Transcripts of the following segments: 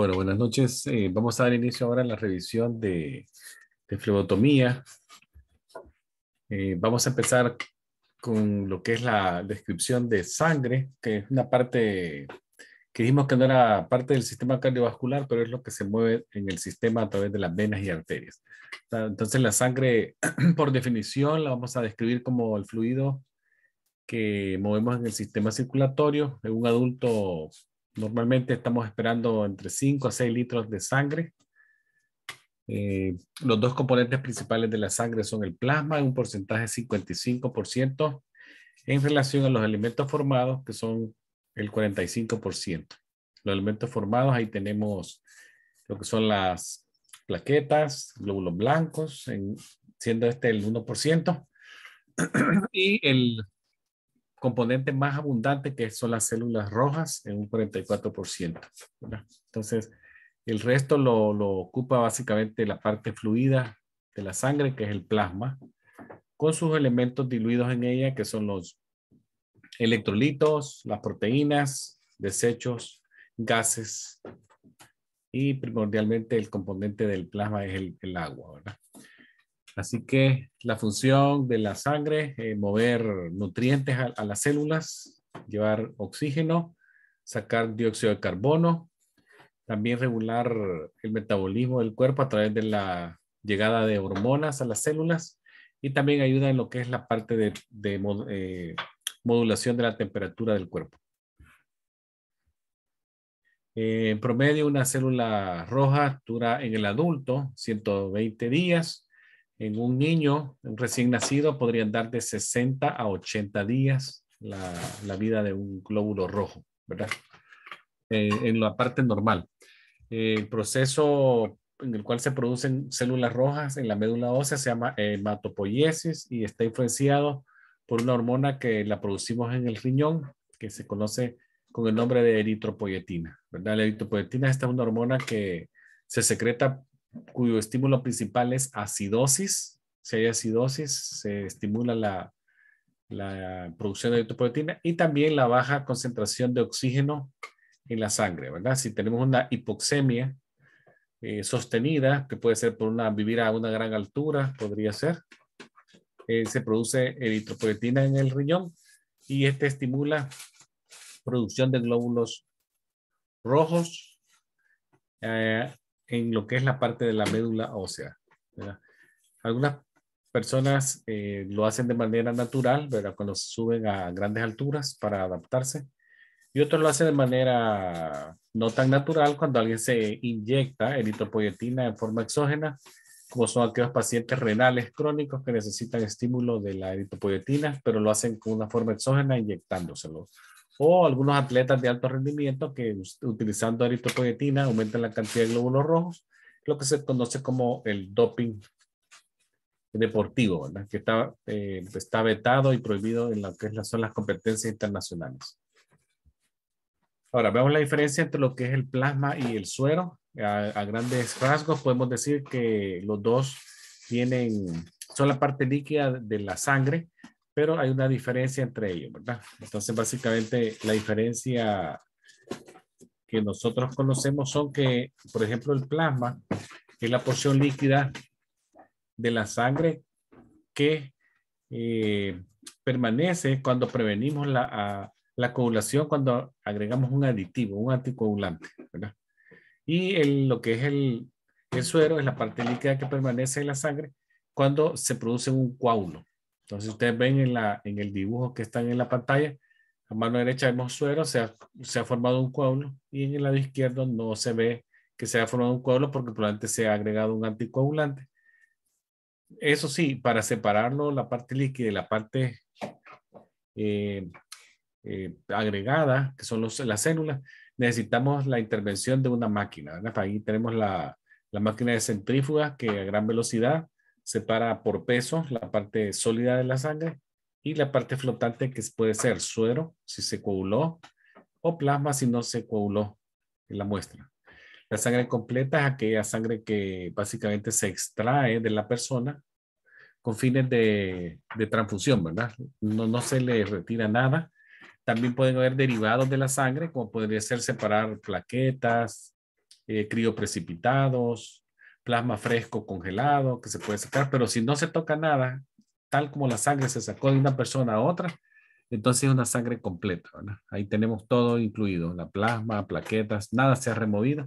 Bueno, buenas noches. Eh, vamos a dar inicio ahora a la revisión de, de flebotomía. Eh, vamos a empezar con lo que es la descripción de sangre, que es una parte que dijimos que no era parte del sistema cardiovascular, pero es lo que se mueve en el sistema a través de las venas y arterias. Entonces la sangre, por definición, la vamos a describir como el fluido que movemos en el sistema circulatorio. En un adulto Normalmente estamos esperando entre 5 a 6 litros de sangre. Eh, los dos componentes principales de la sangre son el plasma, en un porcentaje de 55%, en relación a los alimentos formados, que son el 45%. Los alimentos formados, ahí tenemos lo que son las plaquetas, glóbulos blancos, siendo este el 1%, y el componente más abundante que son las células rojas en un 44%. Entonces, el resto lo, ocupa básicamente la parte fluida de la sangre, que es el plasma, con sus elementos diluidos en ella, que son los electrolitos, las proteínas, desechos, gases y primordialmente el componente del plasma es el, el agua, ¿verdad? Así que la función de la sangre, es eh, mover nutrientes a, las células, llevar oxígeno, sacar dióxido de carbono, también regular el metabolismo del cuerpo a través de la llegada de hormonas a las células y también ayuda en lo que es la parte de, eh, modulación de la temperatura del cuerpo. Eh, en promedio, una célula roja dura en el adulto 120 días en un niño recién nacido podrían dar de 60 a 80 días la, vida de un glóbulo rojo, ¿verdad? Eh, en la parte normal. Eh, el proceso en el cual se producen células rojas en la médula ósea se llama hematopoiesis y está influenciado por una hormona que la producimos en el riñón, que se conoce con el nombre de eritropoietina. ¿verdad? La eritropoyetina esta es una hormona que se secreta cuyo estímulo principal es acidosis. Si hay acidosis, se estimula la, producción de eritropoyetina y también la baja concentración de oxígeno en la sangre, ¿verdad? Si tenemos una hipoxemia eh, sostenida, que puede ser por una, vivir a una gran altura, podría ser, eh, se produce eritropoyetina en el riñón y este estimula producción de glóbulos rojos, eh, en lo que es la parte de la médula ósea. Algunas personas eh, lo hacen de manera natural, ¿verdad? cuando suben a grandes alturas para adaptarse, y otros lo hacen de manera no tan natural cuando alguien se inyecta eritropoyetina en forma exógena, como son aquellos pacientes renales crónicos que necesitan estímulo de la eritropoyetina, pero lo hacen con una forma exógena inyectándoselo o algunos atletas de alto rendimiento que utilizando eritropoietina aumentan la cantidad de glóbulos rojos, lo que se conoce como el doping deportivo, que está, eh, está vetado y prohibido en lo que son las competencias internacionales. Ahora, veamos la diferencia entre lo que es el plasma y el suero. A, grandes rasgos podemos decir que los dos tienen, son la parte líquida de la sangre, pero hay una diferencia entre ellos, ¿verdad? Entonces, básicamente, la diferencia que nosotros conocemos son que, por ejemplo, el plasma es la porción líquida de la sangre que eh, permanece cuando prevenimos la, coagulación, cuando agregamos un aditivo, un anticoagulante, ¿verdad? Y lo que es el, el suero es la parte líquida que permanece en la sangre cuando se produce un coágulo, entonces, ustedes ven en, la, en el dibujo que están en la pantalla, a mano derecha vemos suero, se ha, se ha formado un coágulo y en el lado izquierdo no se ve que se ha formado un coágulo porque probablemente se ha agregado un anticoagulante. Eso sí, para separarlo, la parte líquida y la parte eh, eh, agregada, que son los, las células, necesitamos la intervención de una máquina. Ahí tenemos la, la máquina de centrífuga que a gran velocidad separa por peso la parte sólida de la sangre y la parte flotante que puede ser suero si se coaguló o plasma si no se coaguló en la muestra. La sangre completa es aquella sangre que básicamente se extrae de la persona con fines de, de transfusión, ¿verdad? No, no se le retira nada. También pueden haber derivados de la sangre, como podría ser separar plaquetas, eh, crioprecipitados, plasma fresco, congelado, que se puede sacar, pero si no se toca nada, tal como la sangre se sacó de una persona a otra, entonces es una sangre completa. Ahí tenemos todo incluido, la plasma, plaquetas, nada se ha removido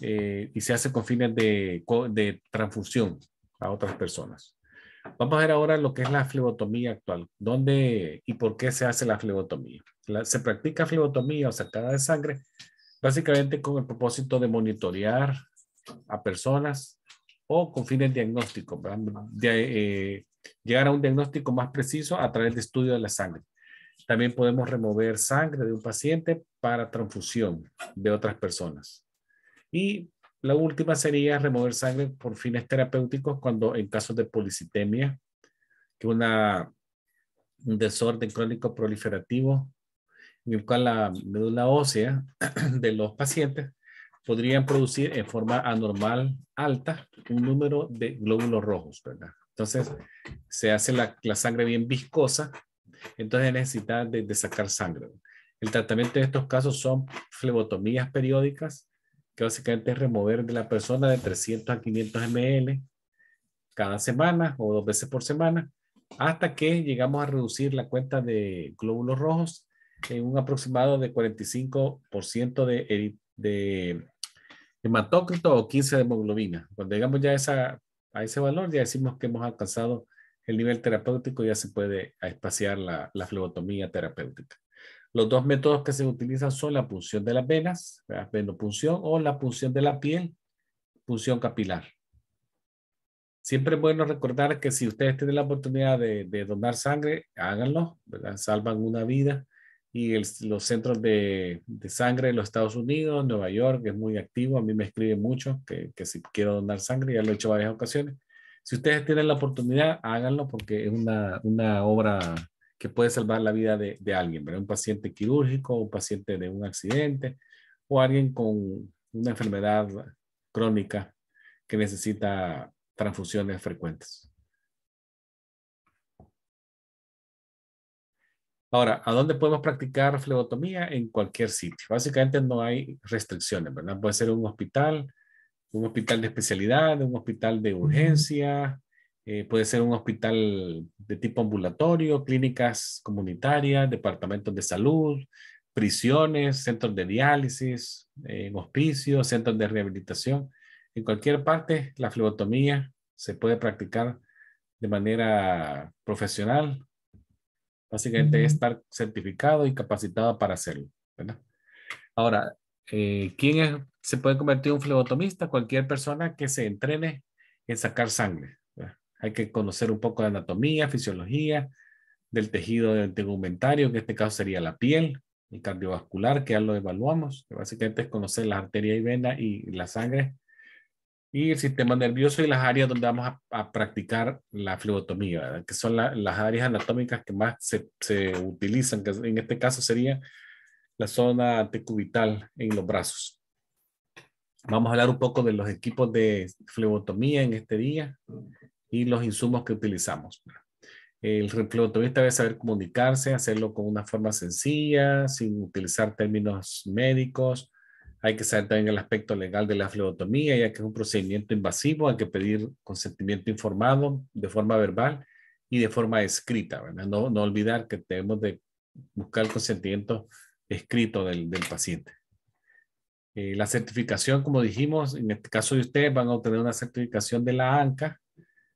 eh, y se hace con fines de, de transfusión a otras personas. Vamos a ver ahora lo que es la flebotomía actual, dónde y por qué se hace la flebotomía. se practica flebotomía o sacada de sangre básicamente con el propósito de monitorear a personas o con fines diagnósticos, de, eh, llegar a un diagnóstico más preciso a través de estudio de la sangre. También podemos remover sangre de un paciente para transfusión de otras personas. Y la última sería remover sangre por fines terapéuticos cuando en casos de policitemia, que es un desorden crónico proliferativo en el cual la médula ósea de los pacientes podrían producir en forma anormal alta un número de glóbulos rojos, ¿verdad? Entonces, se hace la, sangre bien viscosa, entonces necesitan de, de, sacar sangre. El tratamiento de estos casos son flebotomías periódicas, que básicamente es remover de la persona de 300 a 500 ml cada semana o dos veces por semana, hasta que llegamos a reducir la cuenta de glóbulos rojos en un aproximado de 45% de de hematócrito o 15 de hemoglobina. Cuando llegamos ya a, esa, a ese valor, ya decimos que hemos alcanzado el nivel terapéutico, ya se puede espaciar la, la flebotomía terapéutica. Los dos métodos que se utilizan son la punción de las venas, venopunción, o la punción de la piel, punción capilar. Siempre es bueno recordar que si ustedes tienen la oportunidad de, donar sangre, háganlo, salvan una vida y los centros de, sangre de los Estados Unidos, Nueva York, es muy activo, a mí me escribe mucho que, que si quiero donar sangre, ya lo he hecho varias ocasiones. Si ustedes tienen la oportunidad, háganlo porque es una, una obra que puede salvar la vida de, alguien, ¿verdad? un paciente quirúrgico, un paciente de un accidente o alguien con una enfermedad crónica que necesita transfusiones frecuentes. Ahora, ¿a dónde podemos practicar flebotomía? En cualquier sitio. Básicamente no hay restricciones, ¿verdad? Puede ser un hospital, un hospital de especialidad, un hospital de urgencia, eh, puede ser un hospital de tipo ambulatorio, clínicas comunitarias, departamentos de salud, prisiones, centros de diálisis, eh, hospicios, centros de rehabilitación. En cualquier parte, la flebotomía se puede practicar de manera profesional Básicamente estar certificado y capacitado para hacerlo, ¿verdad? Ahora, eh, ¿quién se puede convertir en un flebotomista? Cualquier persona que se entrene en sacar sangre. Hay que conocer un poco de anatomía, fisiología, del tejido de tegumentario, que en este caso sería la piel, y cardiovascular, que ya lo evaluamos. básicamente es conocer las arterias y venas y la sangre y el sistema nervioso y las áreas donde vamos a, practicar la flebotomía, que son las áreas anatómicas que más se, se, utilizan, que en este caso sería la zona antecubital en los brazos. Vamos a hablar un poco de los equipos de flebotomía en este día y los insumos que utilizamos. El flebotomista debe saber comunicarse, hacerlo con una forma sencilla, sin utilizar términos médicos, hay que saber también el aspecto legal de la flebotomía, ya que es un procedimiento invasivo, hay que pedir consentimiento informado de forma verbal y de forma escrita, No, olvidar que tenemos de buscar el consentimiento escrito del, paciente. Eh, la certificación, como dijimos, en este caso de ustedes van a obtener una certificación de la ANCA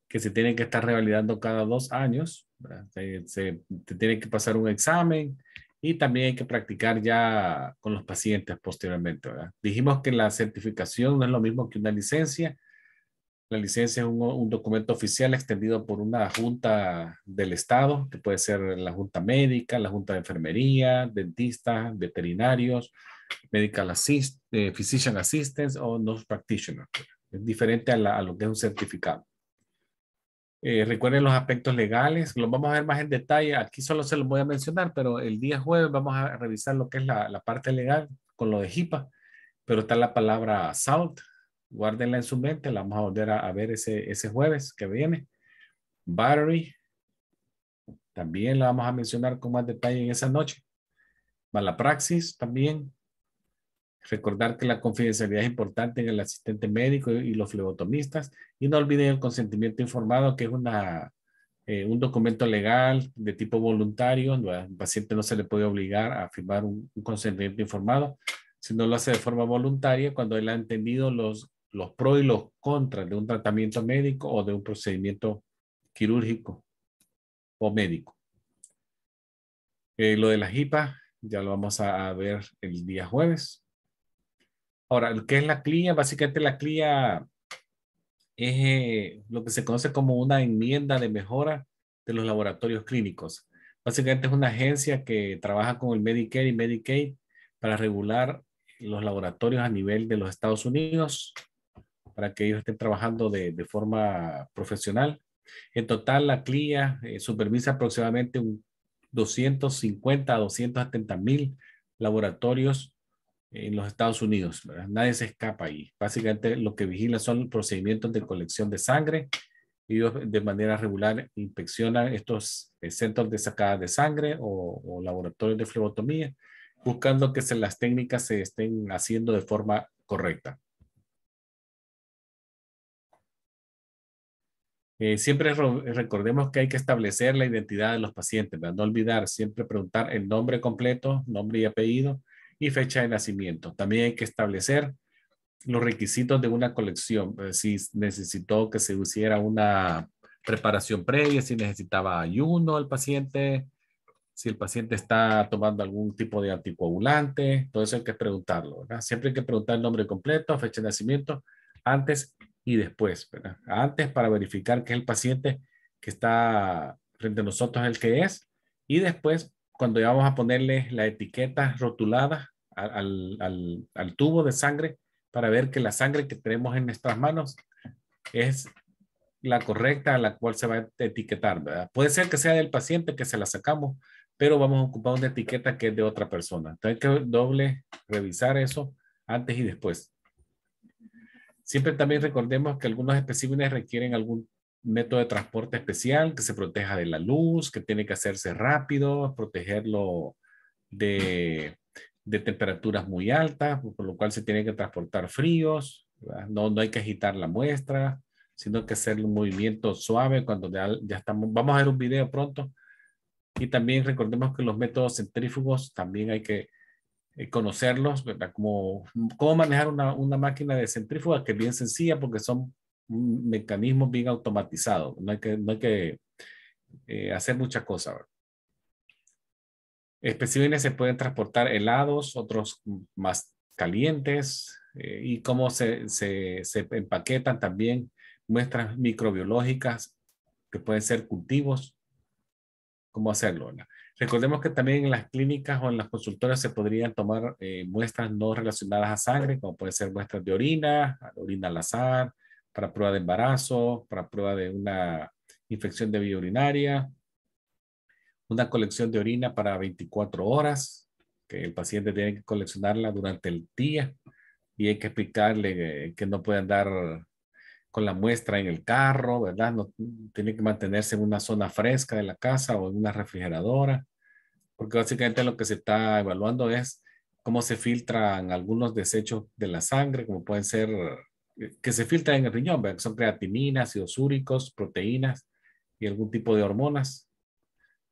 que se tiene que estar revalidando cada dos años. Se, se tiene que pasar un examen, y también hay que practicar ya con los pacientes posteriormente, Dijimos que la certificación no es lo mismo que una licencia. La licencia es un, documento oficial extendido por una junta del Estado, que puede ser la junta médica, la junta de enfermería, dentistas, veterinarios, medical assist, eh, physician assistants o nurse practitioner. Es diferente a, a lo que es un certificado. Eh, recuerden los aspectos legales, los vamos a ver más en detalle. Aquí solo se los voy a mencionar, pero el día jueves vamos a revisar lo que es la, parte legal con lo de HIPAA, pero está la palabra SALT, Guárdenla en su mente, la vamos a volver a, ver ese, ese jueves que viene. Battery, también la vamos a mencionar con más detalle en esa noche. Malapraxis también, Recordar que la confidencialidad es importante en el asistente médico y los flebotomistas y no olviden el consentimiento informado, que es una, eh, un documento legal de tipo voluntario. el paciente no se le puede obligar a firmar un, consentimiento informado, si no lo hace de forma voluntaria cuando él ha entendido los, los pros y los contras de un tratamiento médico o de un procedimiento quirúrgico o médico. Eh, lo de la HIPAA ya lo vamos a ver el día jueves. Ahora, ¿qué es la CLIA? Básicamente la CLIA es eh, lo que se conoce como una enmienda de mejora de los laboratorios clínicos. Básicamente es una agencia que trabaja con el Medicare y Medicaid para regular los laboratorios a nivel de los Estados Unidos, para que ellos estén trabajando de, forma profesional. En total, la CLIA eh, supervisa aproximadamente un 250 a 270 mil laboratorios en los Estados Unidos. Nadie se escapa ahí. Básicamente lo que vigila son procedimientos de colección de sangre. Ellos de manera regular inspeccionan estos eh, centros de sacada de sangre o, laboratorios de flebotomía, buscando que las técnicas se estén haciendo de forma correcta. Eh, siempre recordemos que hay que establecer la identidad de los pacientes, no olvidar, siempre preguntar el nombre completo, nombre y apellido, y fecha de nacimiento. También hay que establecer los requisitos de una colección, eh, si necesitó que se hiciera una preparación previa, si necesitaba ayuno el paciente, si el paciente está tomando algún tipo de anticoagulante, todo eso hay que preguntarlo, Siempre hay que preguntar el nombre completo, fecha de nacimiento, antes y después, Antes para verificar que es el paciente que está frente a nosotros el que es y después cuando ya vamos a ponerle la etiqueta rotulada al, tubo de sangre para ver que la sangre que tenemos en nuestras manos es la correcta a la cual se va a etiquetar, ¿verdad? Puede ser que sea del paciente que se la sacamos, pero vamos a ocupar una etiqueta que es de otra persona. Entonces hay que doble revisar eso antes y después. Siempre también recordemos que algunos especímenes requieren algún método de transporte especial que se proteja de la luz, que tiene que hacerse rápido, protegerlo de de temperaturas muy altas, por lo cual se tienen que transportar fríos, no, hay que agitar la muestra, sino que hacer un movimiento suave cuando ya, estamos, vamos a ver un video pronto, y también recordemos que los métodos centrífugos también hay que eh, conocerlos, ¿verdad? Como, cómo manejar una, una, máquina de centrífuga que es bien sencilla porque son mecanismos bien automatizados, no hay que, no hay que eh, hacer muchas cosas, ¿verdad? especímenes se pueden transportar helados, otros más calientes, eh, y cómo se, empaquetan también muestras microbiológicas, que pueden ser cultivos, cómo hacerlo. Recordemos que también en las clínicas o en las consultorias se podrían tomar eh, muestras no relacionadas a sangre, como pueden ser muestras de orina, orina al azar, para prueba de embarazo, para prueba de una infección de vía urinaria, una colección de orina para 24 horas, que el paciente tiene que coleccionarla durante el día y hay que explicarle eh, que no puede andar con la muestra en el carro, ¿verdad? No, tiene que mantenerse en una zona fresca de la casa o en una refrigeradora, porque básicamente lo que se está evaluando es cómo se filtran algunos desechos de la sangre, como pueden ser eh, que se filtran en el riñón, ¿verdad? son creatininas, ácidos úricos, proteínas y algún tipo de hormonas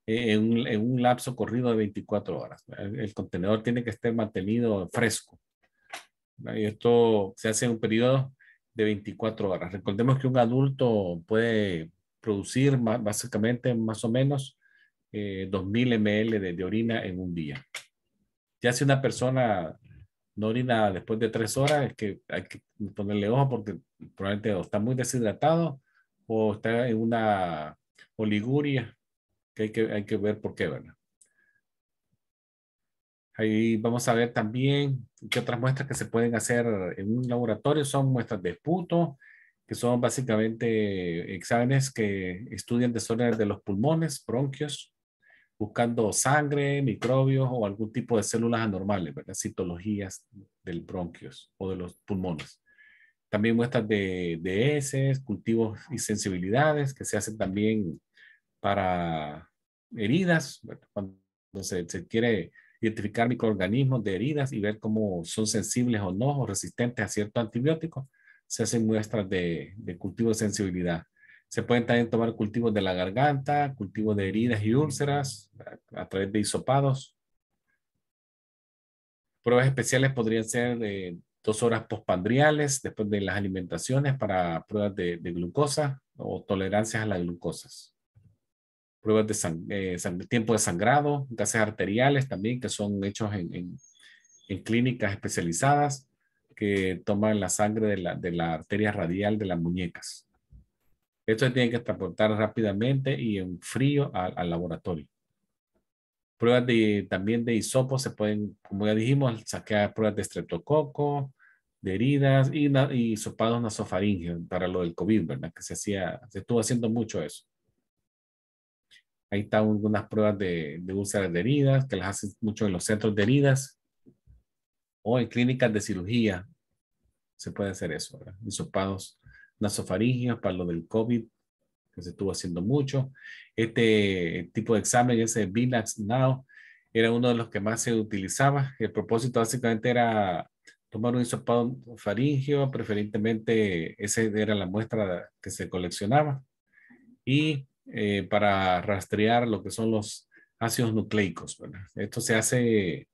en un, en un, lapso corrido de 24 horas. El, contenedor tiene que estar mantenido fresco. Y esto se hace en un periodo de 24 horas. Recordemos que un adulto puede producir básicamente más o menos 2.000 eh, ml de, orina en un día. Ya si una persona no orina después de tres horas, es que hay que ponerle ojo porque probablemente está muy deshidratado o está en una oliguria que hay que, ver por qué, ¿verdad? Ahí vamos a ver también qué otras muestras que se pueden hacer en un laboratorio son muestras de puto, que son básicamente exámenes que estudian desórdenes de los pulmones, bronquios, buscando sangre, microbios o algún tipo de células anormales, ¿verdad? Citologías del bronquios o de los pulmones. También muestras de, de heces, cultivos y sensibilidades que se hacen también para heridas, cuando se, quiere identificar microorganismos de heridas y ver cómo son sensibles o no, o resistentes a ciertos antibióticos, se hacen muestras de, cultivo de sensibilidad. Se pueden también tomar cultivos de la garganta, cultivos de heridas y úlceras a, través de hisopados. Pruebas especiales podrían ser de dos horas postpandriales después de las alimentaciones para pruebas de, de glucosa o tolerancias a las glucosas pruebas de tiempo de sangrado, gases arteriales también que son hechos en, en, clínicas especializadas que toman la sangre de la, de la, arteria radial de las muñecas. Esto tiene que transportar rápidamente y en frío al, laboratorio. Pruebas de, también de hisopo se pueden, como ya dijimos, saquear pruebas de estreptococo, de heridas y, y sopados para lo del COVID, ¿verdad? Que se hacía, se estuvo haciendo mucho eso. Ahí están algunas pruebas de, de úlceras de heridas, que las hacen mucho en los centros de heridas o en clínicas de cirugía. Se puede hacer eso, ¿verdad? Hisopados nasofaringios para lo del COVID, que se estuvo haciendo mucho. Este tipo de examen, ese VILAX Now, era uno de los que más se utilizaba. El propósito básicamente era tomar un hisopado faringio, preferentemente esa era la muestra que se coleccionaba, y eh, para rastrear lo que son los ácidos nucleicos. Esto se hace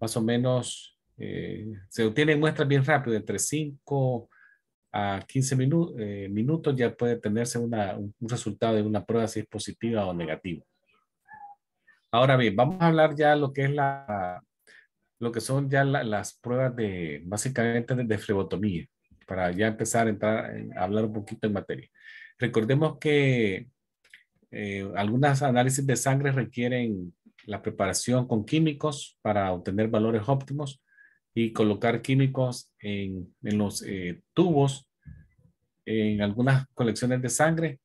más o menos, eh, se obtienen muestras bien rápido, entre 5 a 15 minutos, eh, minutos ya puede tenerse un resultado de una prueba si es positiva o negativa. Ahora bien, vamos a hablar ya lo que es la, lo que son ya las pruebas de, básicamente de, de flebotomía, para ya empezar entrar, a hablar un poquito en materia. Recordemos que eh, algunos análisis de sangre requieren la preparación con químicos para obtener valores óptimos y colocar químicos en, los eh, tubos. En algunas colecciones de sangre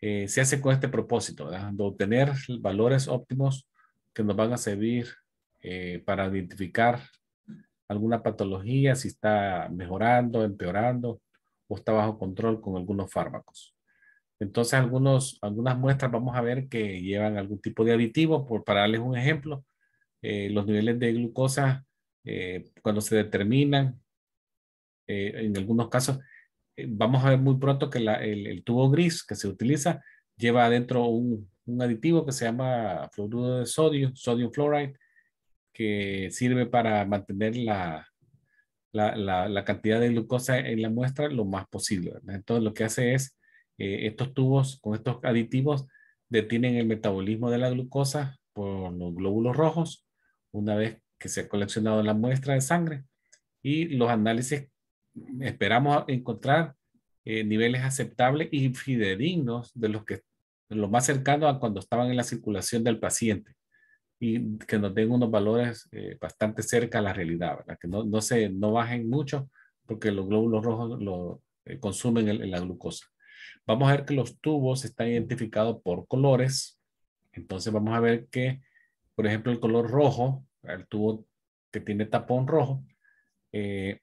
eh, se hace con este propósito, de obtener valores óptimos que nos van a servir eh, para identificar alguna patología, si está mejorando, empeorando o está bajo control con algunos fármacos. Entonces, algunos, algunas muestras vamos a ver que llevan algún tipo de aditivo, por, para darles un ejemplo, eh, los niveles de glucosa eh, cuando se determinan, eh, en algunos casos, vamos a ver muy pronto que el, tubo gris que se utiliza lleva adentro un, aditivo que se llama fluoruro de sodio, sodium fluoride, que sirve para mantener la, la, la cantidad de glucosa en la muestra lo más posible. Entonces, lo que hace es eh, estos tubos con estos aditivos detienen el metabolismo de la glucosa por los glóbulos rojos una vez que se ha coleccionado la muestra de sangre y los análisis esperamos encontrar eh, niveles aceptables y fidedignos de los que lo más cercano a cuando estaban en la circulación del paciente y que nos den unos valores eh, bastante cerca a la realidad, que no, se, no bajen mucho porque los glóbulos rojos lo consumen en la glucosa. Vamos a ver que los tubos están identificados por colores. Entonces vamos a ver que, por ejemplo, el color rojo, el tubo que tiene tapón rojo, eh,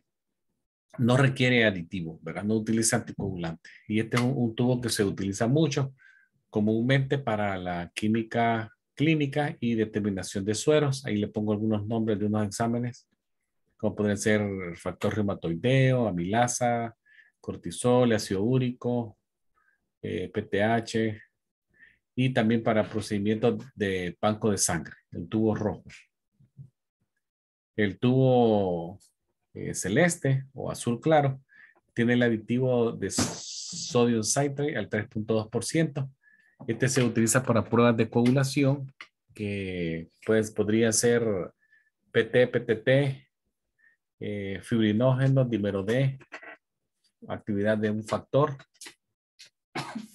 no requiere aditivo, ¿verdad? No utiliza anticoagulante. Y este es un, tubo que se utiliza mucho comúnmente para la química clínica y determinación de sueros. Ahí le pongo algunos nombres de unos exámenes, como pueden ser factor reumatoideo, amilasa, cortisol, ácido úrico, PTH eh, y también para procedimientos de banco de sangre, el tubo rojo. El tubo eh, celeste o azul claro tiene el aditivo de sodio citrate al 3.2%. Este se utiliza para pruebas de coagulación que pues podría ser PT, PTT, eh, fibrinógeno, dimero D, actividad de un factor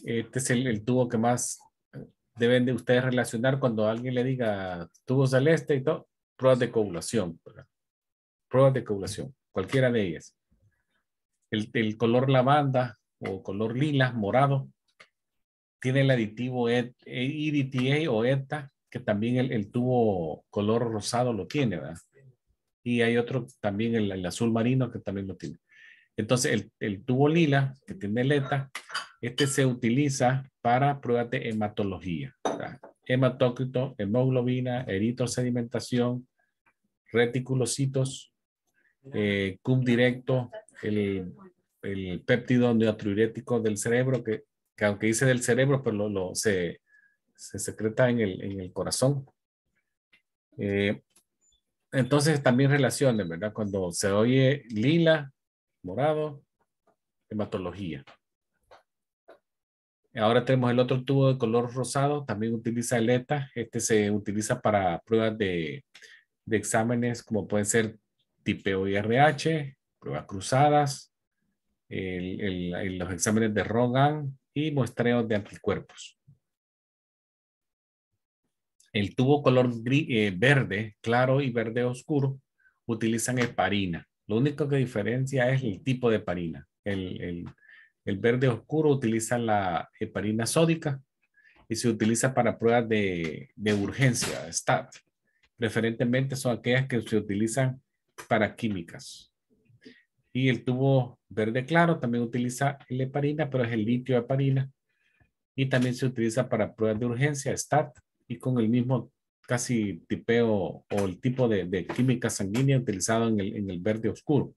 eh, este es el, tubo que más eh, deben de ustedes relacionar cuando alguien le diga tubo celeste y todo, pruebas de coagulación, pruebas de coagulación, cualquiera de ellas. El, color lavanda o color lila, morado, tiene el aditivo EDTA e, o ETA, que también el, tubo color rosado lo tiene, ¿verdad? Y hay otro también, el, azul marino, que también lo tiene. Entonces, el, el, tubo lila, que tiene el ETA, este se utiliza para pruebas de hematología. hematocrito, Hematócrito, hemoglobina, eritrosedimentación, reticulocitos, eh, directo, el, el péptido neotriurético del cerebro, que, aunque dice del cerebro, pero se, secreta en el, corazón. Eh, entonces también relaciones, ¿verdad? Cuando se oye lila, morado, hematología. Ahora tenemos el otro tubo de color rosado, también utiliza el ETA. Este se utiliza para pruebas de, exámenes como pueden ser tipeo IRH, pruebas cruzadas, los exámenes de Rogan y muestreos de anticuerpos. El tubo color eh, verde claro y verde oscuro utilizan parina. Lo único que diferencia es el tipo de parina. El, el verde oscuro utiliza la heparina sódica y se utiliza para pruebas de, urgencia, STAT. Preferentemente son aquellas que se utilizan para químicas. Y el tubo verde claro también utiliza la heparina, pero es el litio heparina. Y también se utiliza para pruebas de urgencia, STAT, y con el mismo casi tipeo o el tipo de, química sanguínea utilizado en el verde oscuro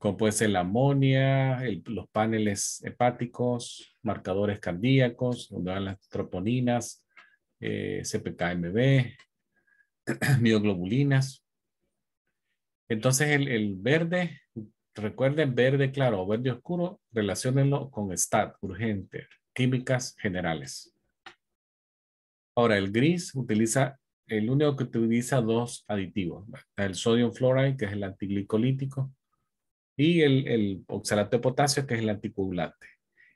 como puede ser la amonia, los paneles hepáticos, marcadores cardíacos, donde van las troponinas, eh, CPKMB, mioglobulinas. Entonces el, verde, recuerden verde claro o verde oscuro, relacionenlo con STAT, urgente, químicas generales. Ahora el gris utiliza, el único que utiliza dos aditivos, el sodium fluoride, que es el antiglicolítico, y el, el, oxalato de potasio, que es el anticoagulante.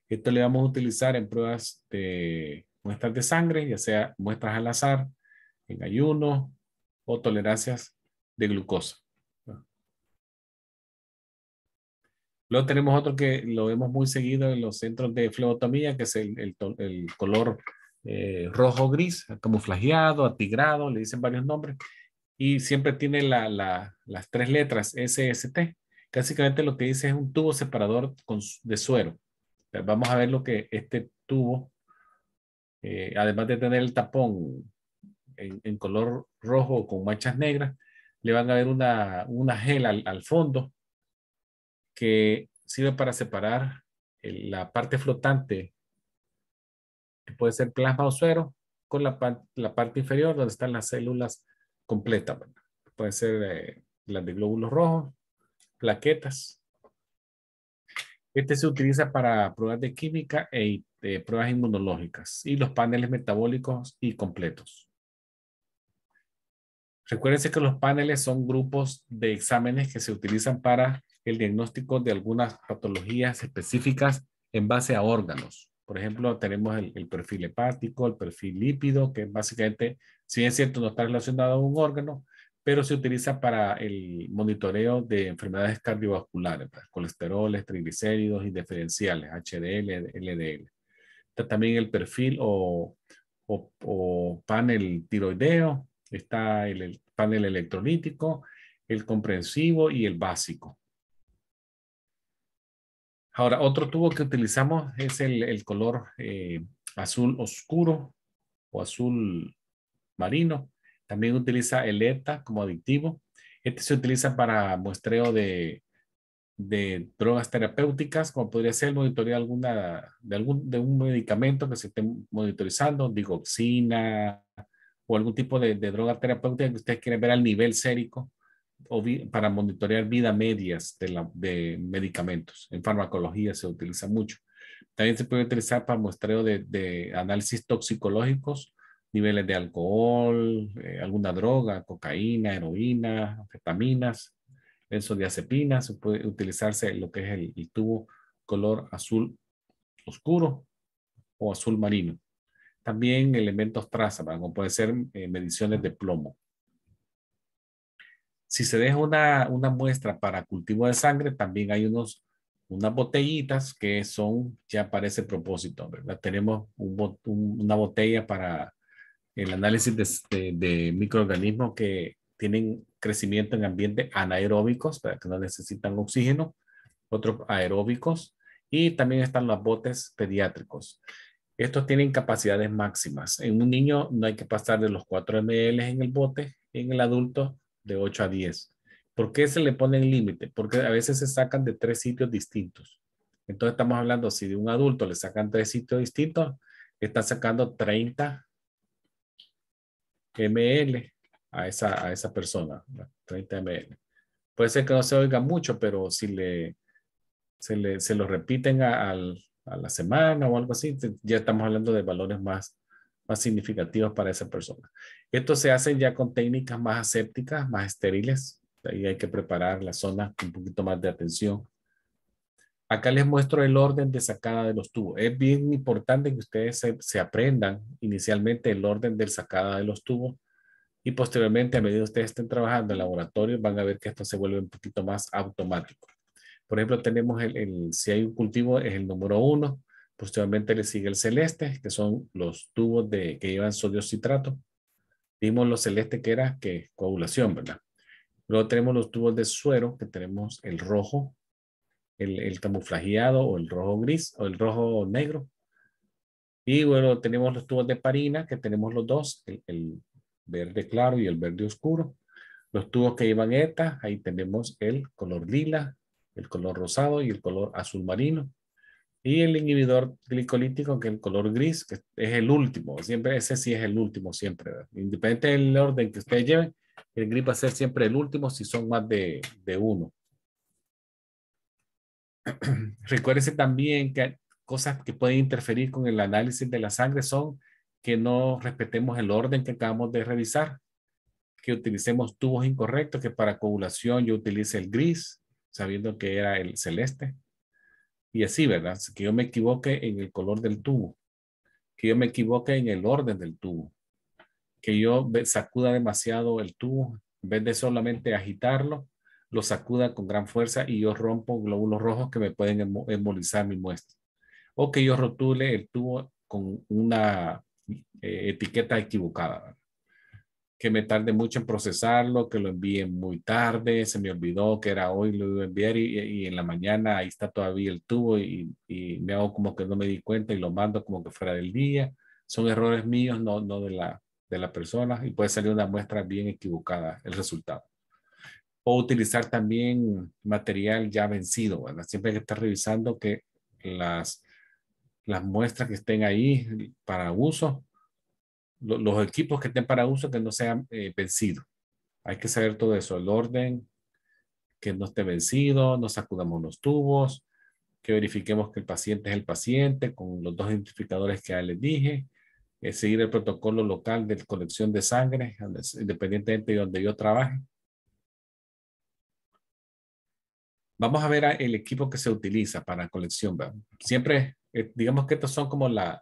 Esto le vamos a utilizar en pruebas de muestras de sangre, ya sea muestras al azar, en ayuno o tolerancias de glucosa. Luego tenemos otro que lo vemos muy seguido en los centros de flebotomía, que es el, color eh, rojo-gris, camuflajeado, atigrado, le dicen varios nombres, y siempre tiene las tres letras SST, Básicamente lo que dice es un tubo separador con, de suero. Vamos a ver lo que este tubo, eh, además de tener el tapón en, color rojo con manchas negras, le van a ver una, una gel al, fondo que sirve para separar la parte flotante, que puede ser plasma o suero, con la, parte inferior donde están las células completas. Puede ser eh, las de glóbulos rojos, plaquetas. Este se utiliza para pruebas de química e pruebas inmunológicas y los paneles metabólicos y completos. Recuérdense que los paneles son grupos de exámenes que se utilizan para el diagnóstico de algunas patologías específicas en base a órganos. Por ejemplo, tenemos el, el perfil hepático, el perfil lípido, que básicamente, si es cierto, no está relacionado a un órgano, pero se utiliza para el monitoreo de enfermedades cardiovasculares, colesterol, triglicéridos y diferenciales, HDL, LDL. Está también el perfil o, panel tiroideo, está el, panel electrolítico, el comprensivo y el básico. Ahora, otro tubo que utilizamos es el, color eh, azul oscuro o azul marino. También utiliza el ETA como aditivo. Este se utiliza para muestreo de, drogas terapéuticas, como podría ser monitorear alguna, de, algún, de un medicamento que se esté monitorizando, digoxina o algún tipo de, droga terapéutica que ustedes quieren ver al nivel sérico o para monitorear vida medias de, medicamentos. En farmacología se utiliza mucho. También se puede utilizar para muestreo de, de análisis toxicológicos niveles de alcohol, eh, alguna droga, cocaína, heroína, anfetaminas, benzodiazepinas, puede utilizarse lo que es el, tubo color azul oscuro o azul marino. También elementos traza, como puede ser eh, mediciones de plomo. Si se deja una, muestra para cultivo de sangre, también hay unos, unas botellitas que son ya para ese propósito. ¿verdad? Tenemos una botella para el análisis de, microorganismos que tienen crecimiento en ambientes anaeróbicos, para que no necesitan oxígeno, otros aeróbicos, y también están los botes pediátricos. Estos tienen capacidades máximas. En un niño no hay que pasar de los 4 ml en el bote, en el adulto de 8 a 10. ¿Por qué se le pone el límite? Porque a veces se sacan de tres sitios distintos. Entonces estamos hablando, si de un adulto le sacan tres sitios distintos, está sacando 30 ml a esa, a esa persona, 30 ml. Puede ser que no se oiga mucho, pero si le, se, le, se lo repiten a, la semana o algo así, ya estamos hablando de valores más, más significativos para esa persona. Esto se hace ya con técnicas más asépticas, más estériles. Ahí hay que preparar la zona con un poquito más de atención Acá les muestro el orden de sacada de los tubos. Es bien importante que ustedes se, aprendan inicialmente el orden de sacada de los tubos y posteriormente a medida que ustedes estén trabajando en laboratorio van a ver que esto se vuelve un poquito más automático. Por ejemplo, tenemos el, el si hay un cultivo es el número uno, posteriormente le sigue el celeste, que son los tubos de, que llevan sodio citrato. Vimos los celeste que era que coagulación, ¿verdad? Luego tenemos los tubos de suero, que tenemos el rojo, el, el camuflajeado o el rojo gris o el rojo negro. Y bueno, tenemos los tubos de parina, que tenemos los dos, el, verde claro y el verde oscuro. Los tubos que llevan ETA, ahí tenemos el color lila, el color rosado y el color azul marino. Y el inhibidor glicolítico, que es el color gris, que es el último, siempre, ese sí es el último, siempre. Independiente del orden que ustedes lleven, el gris va a ser siempre el último si son más de, de uno. Recuérdese también que cosas que pueden interferir con el análisis de la sangre son que no respetemos el orden que acabamos de revisar, que utilicemos tubos incorrectos, que para coagulación yo utilice el gris, sabiendo que era el celeste. Y así, ¿verdad? Que yo me equivoque en el color del tubo, que yo me equivoque en el orden del tubo, que yo sacuda demasiado el tubo, en vez de solamente agitarlo, lo sacuda con gran fuerza y yo rompo glóbulos rojos que me pueden embolizar mi muestra. O que yo rotule el tubo con una eh, etiqueta equivocada. Que me tarde mucho en procesarlo, que lo envíen muy tarde, se me olvidó que era hoy, lo iba a enviar y, en la mañana ahí está todavía el tubo y, me hago como que no me di cuenta y lo mando como que fuera del día. Son errores míos, no, no de, la, de la persona y puede salir una muestra bien equivocada el resultado o utilizar también material ya vencido, Siempre hay que estar revisando que las, las muestras que estén ahí para uso, los equipos que estén para uso que no sean eh, vencidos. Hay que saber todo eso, el orden, que no esté vencido, no sacudamos los tubos, que verifiquemos que el paciente es el paciente con los dos identificadores que ya les dije, eh, seguir el protocolo local de colección de sangre, independientemente de donde yo trabaje Vamos a ver el equipo que se utiliza para colección. Siempre, eh, digamos que estas son como las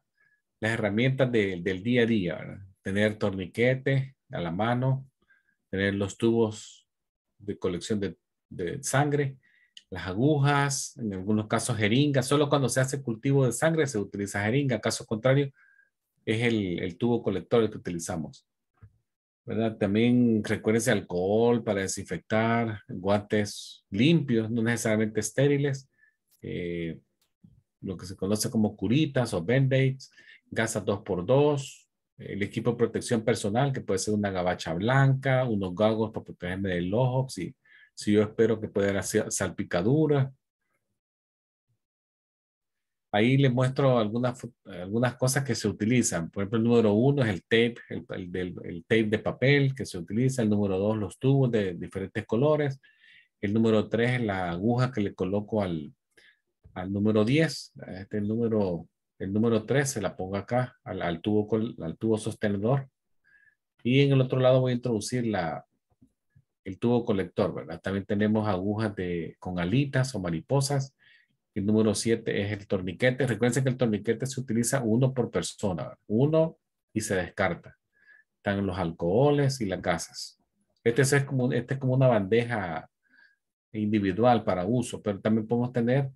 herramientas del día a día. Tener torniquete a la mano, tener los tubos de colección de, sangre, las agujas, en algunos casos jeringa. Solo cuando se hace cultivo de sangre se utiliza jeringa. Caso contrario, es el, tubo colector que utilizamos. ¿verdad? También recuérdense alcohol para desinfectar, guantes limpios, no necesariamente estériles, eh, lo que se conoce como curitas o band-aids, gasas 2x2, el equipo de protección personal, que puede ser una gabacha blanca, unos gagos para protegerme del ojo, si, si yo espero que pueda hacer salpicaduras. Ahí les muestro algunas, algunas cosas que se utilizan. Por ejemplo, el número uno es el tape, el, tape de papel que se utiliza. El número dos, los tubos de diferentes colores. El número tres, la aguja que le coloco al, al número 10. Este el número, el número 3 se la pongo acá al, tubo, al tubo sostenedor. Y en el otro lado voy a introducir la, el tubo colector, ¿verdad? También tenemos agujas de, con alitas o mariposas. El número 7 es el torniquete. Recuerden que el torniquete se utiliza uno por persona, uno y se descarta. Están los alcoholes y las gasas. Este es como, este es como una bandeja individual para uso, pero también podemos tener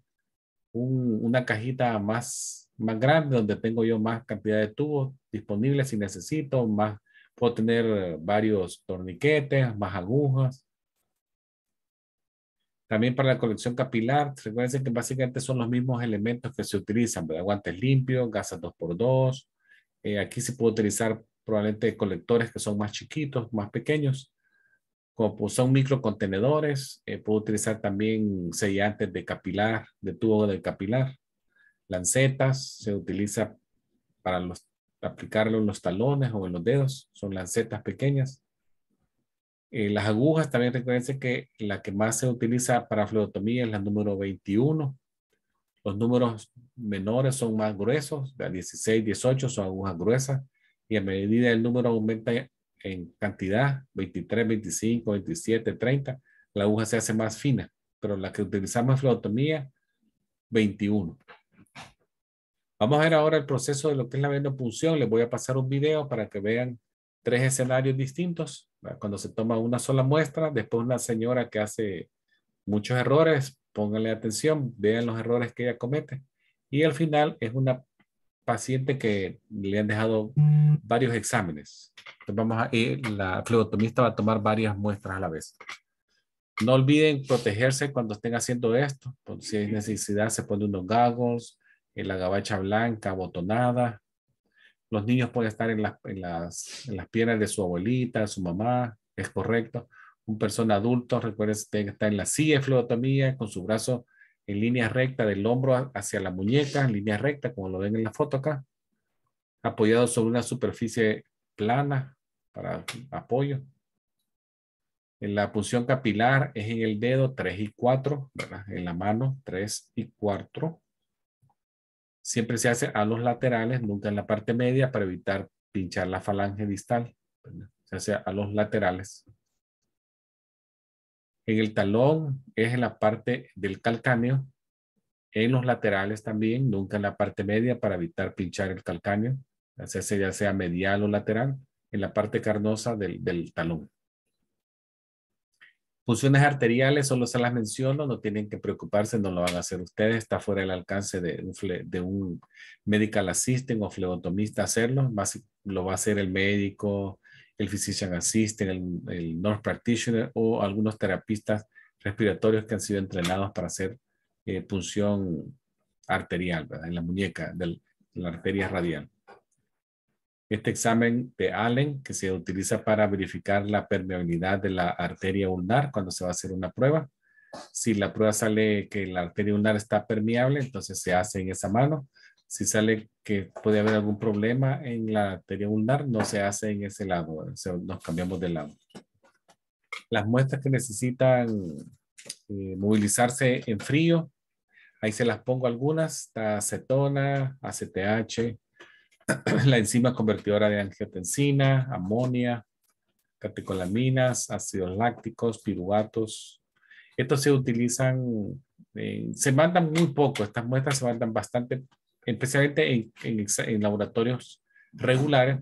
una cajita más, más grande donde tengo yo más cantidad de tubos disponibles si necesito, más puedo tener varios torniquetes, más agujas también para la colección capilar, recuerden que básicamente son los mismos elementos que se utilizan, ¿verdad? Guantes limpios, gasas 2x2. Eh, aquí se puede utilizar probablemente colectores que son más chiquitos, más pequeños. Como pues, son microcontenedores, eh, puedo utilizar también sellantes de capilar, de tubo de capilar. Lancetas se utiliza para los, aplicarlo en los talones o en los dedos. Son lancetas pequeñas. Eh, las agujas, también recuerden que la que más se utiliza para fleotomía es la número 21. Los números menores son más gruesos, la 16, 18 son agujas gruesas y a medida que el número aumenta en cantidad, 23, 25, 27, 30, la aguja se hace más fina, pero la que utilizamos en fleotomía, 21. Vamos a ver ahora el proceso de lo que es la venopunción. Les voy a pasar un video para que vean tres escenarios distintos. Cuando se toma una sola muestra, después una señora que hace muchos errores, pónganle atención, vean los errores que ella comete. Y al final es una paciente que le han dejado varios exámenes. Entonces vamos a, ir, la flebotomista va a tomar varias muestras a la vez. No olviden protegerse cuando estén haciendo esto. Si hay necesidad, se pone unos gagos, eh, la gabacha blanca, botonada, los niños pueden estar en las, piernas de su abuelita, su mamá, es correcto. Un persona adulto, recuerden, está en la silla con su brazo en línea recta del hombro hacia la muñeca, en línea recta, como lo ven en la foto acá, apoyado sobre una superficie plana para apoyo. En la punción capilar es en el dedo 3 y 4, en la mano 3 y 4 siempre se hace a los laterales, nunca en la parte media para evitar pinchar la falange distal. Se hace a los laterales. En el talón es en la parte del calcáneo, en los laterales también, nunca en la parte media para evitar pinchar el calcáneo, Se hace ya sea medial o lateral, en la parte carnosa del talón punciones arteriales solo se las menciono, no tienen que preocuparse, no lo van a hacer ustedes, está fuera del alcance de un, de un medical assistant o flebotomista hacerlo, lo va a hacer el médico, el physician assistant, el, nurse practitioner o algunos terapistas respiratorios que han sido entrenados para hacer eh, punción arterial en la muñeca, de la arteria radial. Este examen de Allen, que se utiliza para verificar la permeabilidad de la arteria ulnar cuando se va a hacer una prueba. Si la prueba sale que la arteria ulnar está permeable, entonces se hace en esa mano. Si sale que puede haber algún problema en la arteria ulnar, no se hace en ese lado, nos cambiamos de lado. Las muestras que necesitan eh, movilizarse en frío, ahí se las pongo algunas, acetona, ACTH, la enzima convertidora de angiotensina, amonia, catecolaminas, ácidos lácticos, piruatos. Estos se utilizan, eh, se mandan muy poco, estas muestras se mandan bastante, especialmente en, laboratorios regulares,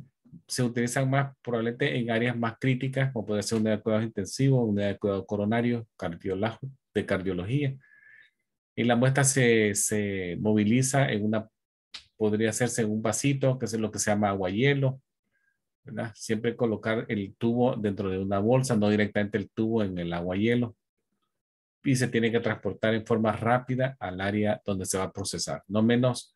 se utilizan más probablemente en áreas más críticas, como puede ser unidad de cuidados intensivos, unidad de cuidado coronario, cardiología, de cardiología. Y la muestra se, se moviliza en una podría hacerse en un vasito, que es lo que se llama hielo. ¿verdad? Siempre colocar el tubo dentro de una bolsa, no directamente el tubo en el agua hielo, Y se tiene que transportar en forma rápida al área donde se va a procesar. No menos,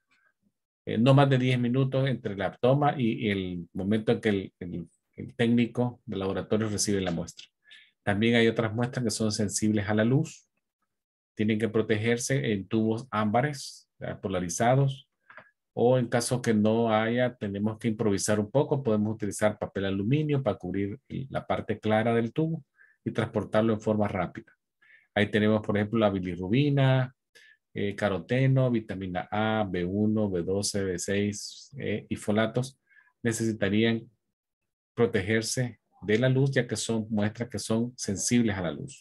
eh, no más de 10 minutos entre la toma y, el momento en que el técnico del laboratorio recibe la muestra. También hay otras muestras que son sensibles a la luz. Tienen que protegerse en tubos ámbares polarizados o en caso que no haya, tenemos que improvisar un poco, podemos utilizar papel aluminio para cubrir la parte clara del tubo y transportarlo en forma rápida. Ahí tenemos, por ejemplo, la bilirrubina, eh, caroteno, vitamina A, B1, B12, B6 y folatos necesitarían protegerse de la luz, ya que son muestras que son sensibles a la luz.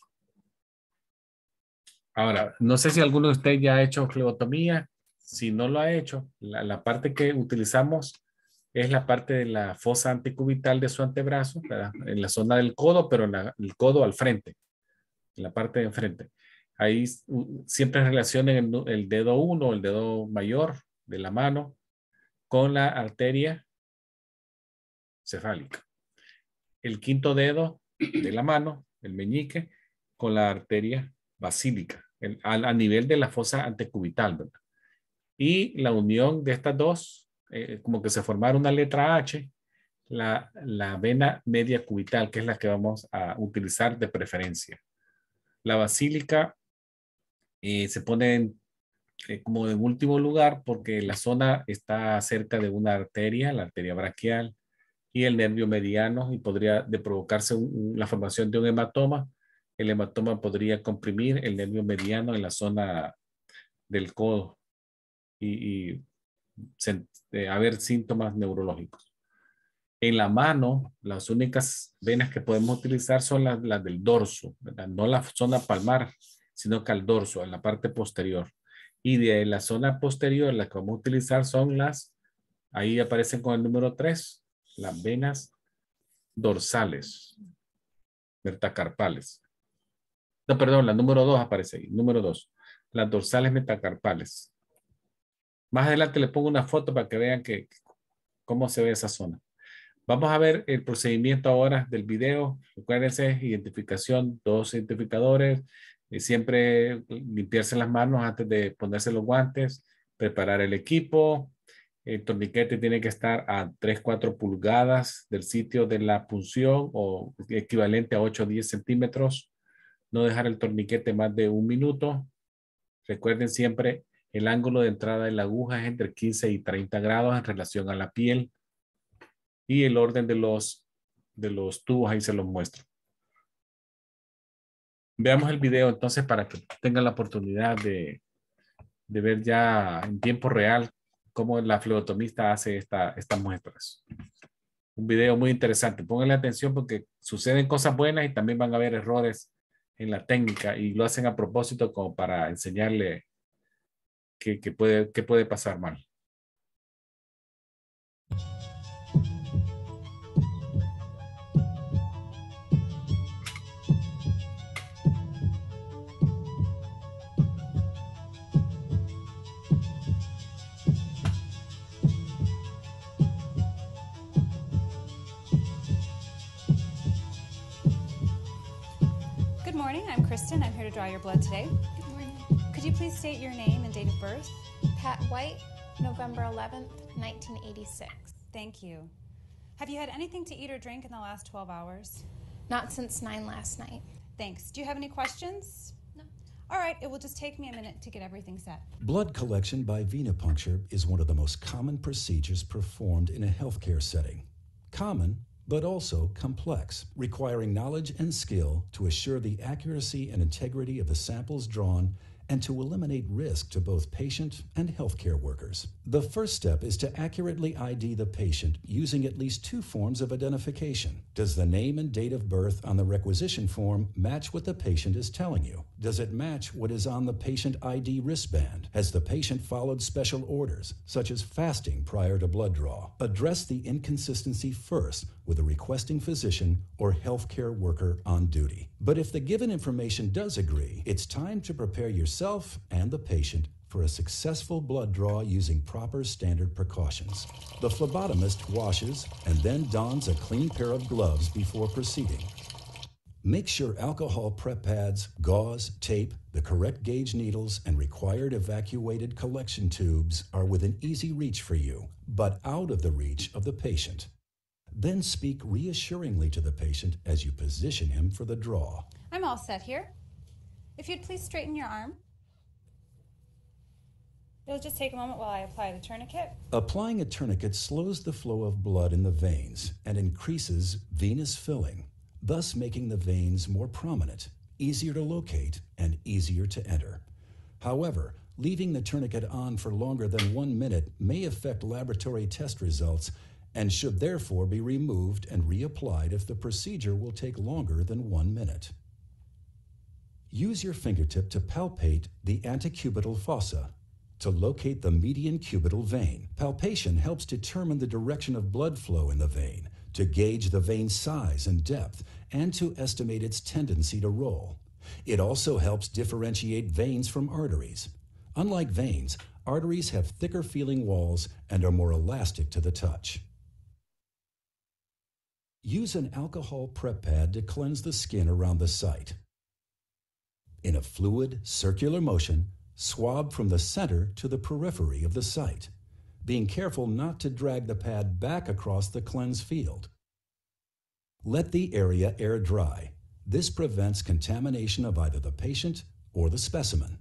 Ahora, no sé si alguno de ustedes ya ha hecho cleotomía si no lo ha hecho, la, parte que utilizamos es la parte de la fosa anticubital de su antebrazo, en la zona del codo, pero el codo al frente, en la parte de enfrente. Ahí siempre relacionen el, dedo 1, el dedo mayor de la mano, con la arteria cefálica. El quinto dedo de la mano, el meñique, con la arteria basílica, a, nivel de la fosa antecubital, ¿verdad? Y la unión de estas dos, eh, como que se formara una letra H, la, la vena media cubital, que es la que vamos a utilizar de preferencia. La basílica eh, se pone eh, como en último lugar porque la zona está cerca de una arteria, la arteria braquial, y el nervio mediano, y podría de provocarse la formación de un hematoma. El hematoma podría comprimir el nervio mediano en la zona del codo y, eh, haber síntomas neurológicos. En la mano, las únicas venas que podemos utilizar son las, del dorso, no la zona palmar, sino que al dorso, en la parte posterior. Y de la zona posterior, las que vamos a utilizar son las, ahí aparecen con el número 3, las venas dorsales, metacarpales. No, perdón, la número 2 aparece ahí, número 2, las dorsales metacarpales. Más adelante le pongo una foto para que vean que, cómo se ve esa zona. Vamos a ver el procedimiento ahora del video. Recuérdense, identificación, dos identificadores, eh, siempre limpiarse las manos antes de ponerse los guantes, preparar el equipo. El torniquete tiene que estar a 3-4 pulgadas del sitio de la punción o equivalente a 8-10 centímetros. No dejar el torniquete más de un minuto. Recuerden siempre el ángulo de entrada de la aguja es entre 15 y 30 grados en relación a la piel. Y el orden de los, de los tubos ahí se los muestro. Veamos el video entonces para que tengan la oportunidad de, ver ya en tiempo real cómo la flebotomista hace esta, estas muestras. Un video muy interesante. Pónganle atención porque suceden cosas buenas y también van a haber errores en la técnica y lo hacen a propósito como para enseñarle que, que puede, que puede pasar mal. Good morning. I'm Kristen. I'm here to draw your blood today. Could you please state your name and date of birth? Pat White, November 11th, 1986. Thank you. Have you had anything to eat or drink in the last 12 hours? Not since 9 last night. Thanks. Do you have any questions? No. All right, it will just take me a minute to get everything set. Blood collection by venipuncture is one of the most common procedures performed in a healthcare setting. Common, but also complex, requiring knowledge and skill to assure the accuracy and integrity of the samples drawn and to eliminate risk to both patient and healthcare workers. The first step is to accurately ID the patient using at least two forms of identification. Does the name and date of birth on the requisition form match what the patient is telling you? Does it match what is on the patient ID wristband? Has the patient followed special orders, such as fasting prior to blood draw? Address the inconsistency first with a requesting physician or healthcare worker on duty. But if the given information does agree, it's time to prepare your yourself and the patient for a successful blood draw using proper standard precautions. The phlebotomist washes and then dons a clean pair of gloves before proceeding. Make sure alcohol prep pads, gauze, tape, the correct gauge needles, and required evacuated collection tubes are within easy reach for you, but out of the reach of the patient. Then speak reassuringly to the patient as you position him for the draw. I'm all set here. If you'd please straighten your arm. It'll just take a moment while I apply the tourniquet. Applying a tourniquet slows the flow of blood in the veins and increases venous filling, thus making the veins more prominent, easier to locate, and easier to enter. However, leaving the tourniquet on for longer than one minute may affect laboratory test results and should therefore be removed and reapplied if the procedure will take longer than one minute. Use your fingertip to palpate the antecubital fossa to locate the median cubital vein, palpation helps determine the direction of blood flow in the vein, to gauge the vein's size and depth, and to estimate its tendency to roll. It also helps differentiate veins from arteries. Unlike veins, arteries have thicker feeling walls and are more elastic to the touch. Use an alcohol prep pad to cleanse the skin around the site. In a fluid, circular motion, swab from the center to the periphery of the site, being careful not to drag the pad back across the cleanse field. Let the area air dry. This prevents contamination of either the patient or the specimen.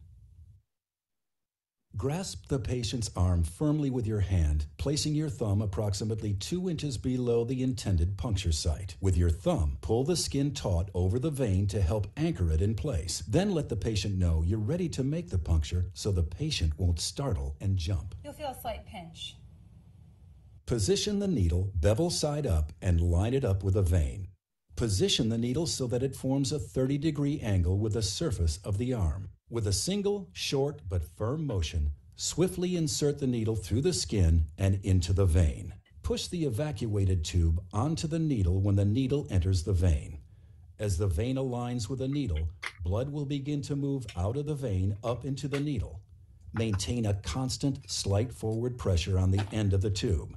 Grasp the patient's arm firmly with your hand, placing your thumb approximately 2 inches below the intended puncture site. With your thumb, pull the skin taut over the vein to help anchor it in place. Then let the patient know you're ready to make the puncture so the patient won't startle and jump. You'll feel a slight pinch. Position the needle bevel side up and line it up with a vein. Position the needle so that it forms a 30 degree angle with the surface of the arm. With a single, short, but firm motion, swiftly insert the needle through the skin and into the vein. Push the evacuated tube onto the needle when the needle enters the vein. As the vein aligns with the needle, blood will begin to move out of the vein up into the needle. Maintain a constant, slight forward pressure on the end of the tube.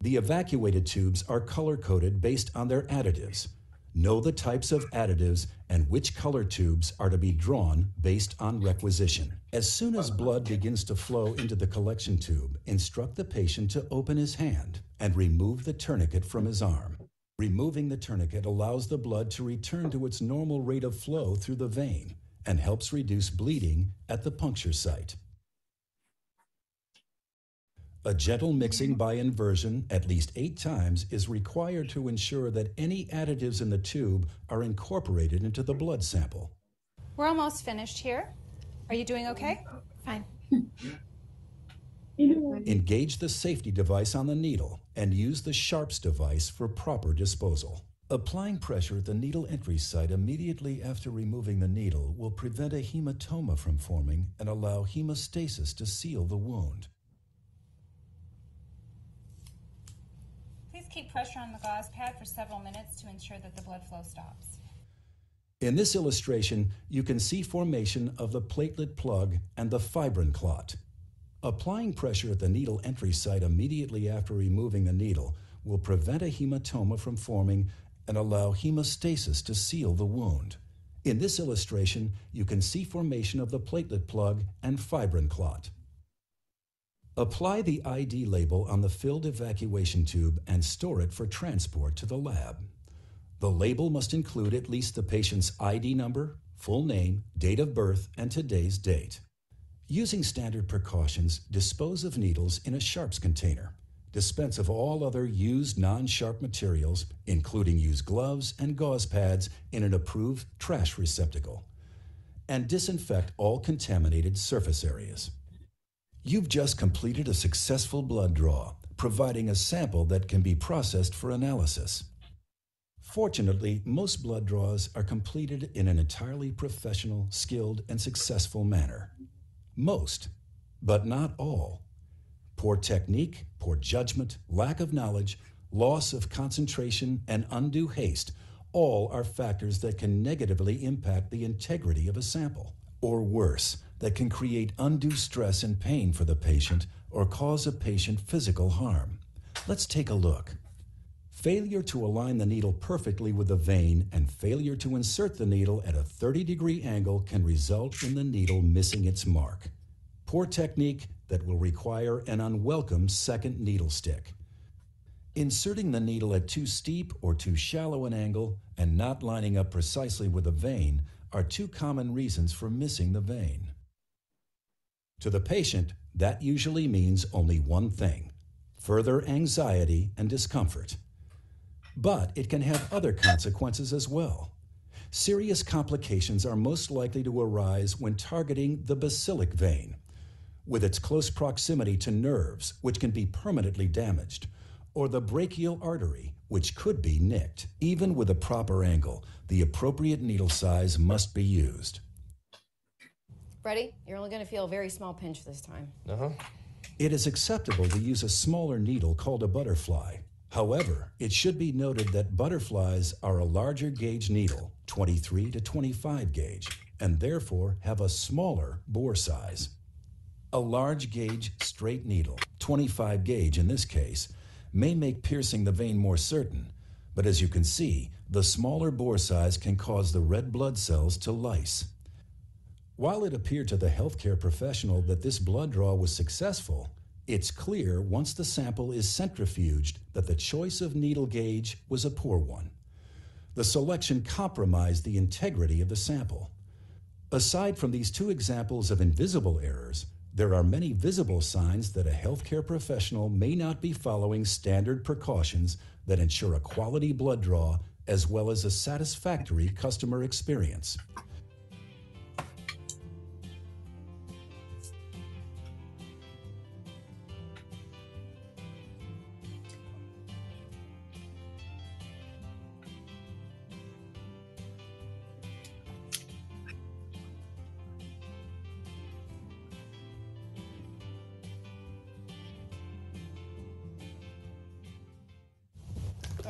The evacuated tubes are color coded based on their additives know the types of additives and which color tubes are to be drawn based on requisition. As soon as blood begins to flow into the collection tube, instruct the patient to open his hand and remove the tourniquet from his arm. Removing the tourniquet allows the blood to return to its normal rate of flow through the vein and helps reduce bleeding at the puncture site. A gentle mixing by inversion at least eight times is required to ensure that any additives in the tube are incorporated into the blood sample. We're almost finished here. Are you doing okay? Fine. Engage the safety device on the needle and use the Sharps device for proper disposal. Applying pressure at the needle entry site immediately after removing the needle will prevent a hematoma from forming and allow hemostasis to seal the wound. keep pressure on the gauze pad for several minutes to ensure that the blood flow stops. In this illustration, you can see formation of the platelet plug and the fibrin clot. Applying pressure at the needle entry site immediately after removing the needle will prevent a hematoma from forming and allow hemostasis to seal the wound. In this illustration, you can see formation of the platelet plug and fibrin clot. Apply the ID label on the filled evacuation tube and store it for transport to the lab. The label must include at least the patient's ID number, full name, date of birth, and today's date. Using standard precautions, dispose of needles in a sharps container. Dispense of all other used non sharp materials, including used gloves and gauze pads, in an approved trash receptacle. And disinfect all contaminated surface areas. You've just completed a successful blood draw, providing a sample that can be processed for analysis. Fortunately, most blood draws are completed in an entirely professional, skilled, and successful manner. Most, but not all. Poor technique, poor judgment, lack of knowledge, loss of concentration, and undue haste all are factors that can negatively impact the integrity of a sample. Or worse, that can create undue stress and pain for the patient or cause a patient physical harm. Let's take a look. Failure to align the needle perfectly with the vein and failure to insert the needle at a 30 degree angle can result in the needle missing its mark. Poor technique that will require an unwelcome second needle stick. Inserting the needle at too steep or too shallow an angle and not lining up precisely with the vein are two common reasons for missing the vein. To the patient, that usually means only one thing further anxiety and discomfort. But it can have other consequences as well. Serious complications are most likely to arise when targeting the basilic vein, with its close proximity to nerves, which can be permanently damaged, or the brachial artery, which could be nicked. Even with a proper angle, the appropriate needle size must be used. Freddie, you're only going to feel a very small pinch this time. Uh huh. It is acceptable to use a smaller needle called a butterfly. However, it should be noted that butterflies are a larger gauge needle, 23 to 25 gauge, and therefore have a smaller bore size. A large gauge straight needle, 25 gauge in this case, may make piercing the vein more certain, but as you can see, the smaller bore size can cause the red blood cells to lice. While it appeared to the healthcare professional that this blood draw was successful, it's clear once the sample is centrifuged that the choice of needle gauge was a poor one. The selection compromised the integrity of the sample. Aside from these two examples of invisible errors, there are many visible signs that a healthcare professional may not be following standard precautions that ensure a quality blood draw as well as a satisfactory customer experience.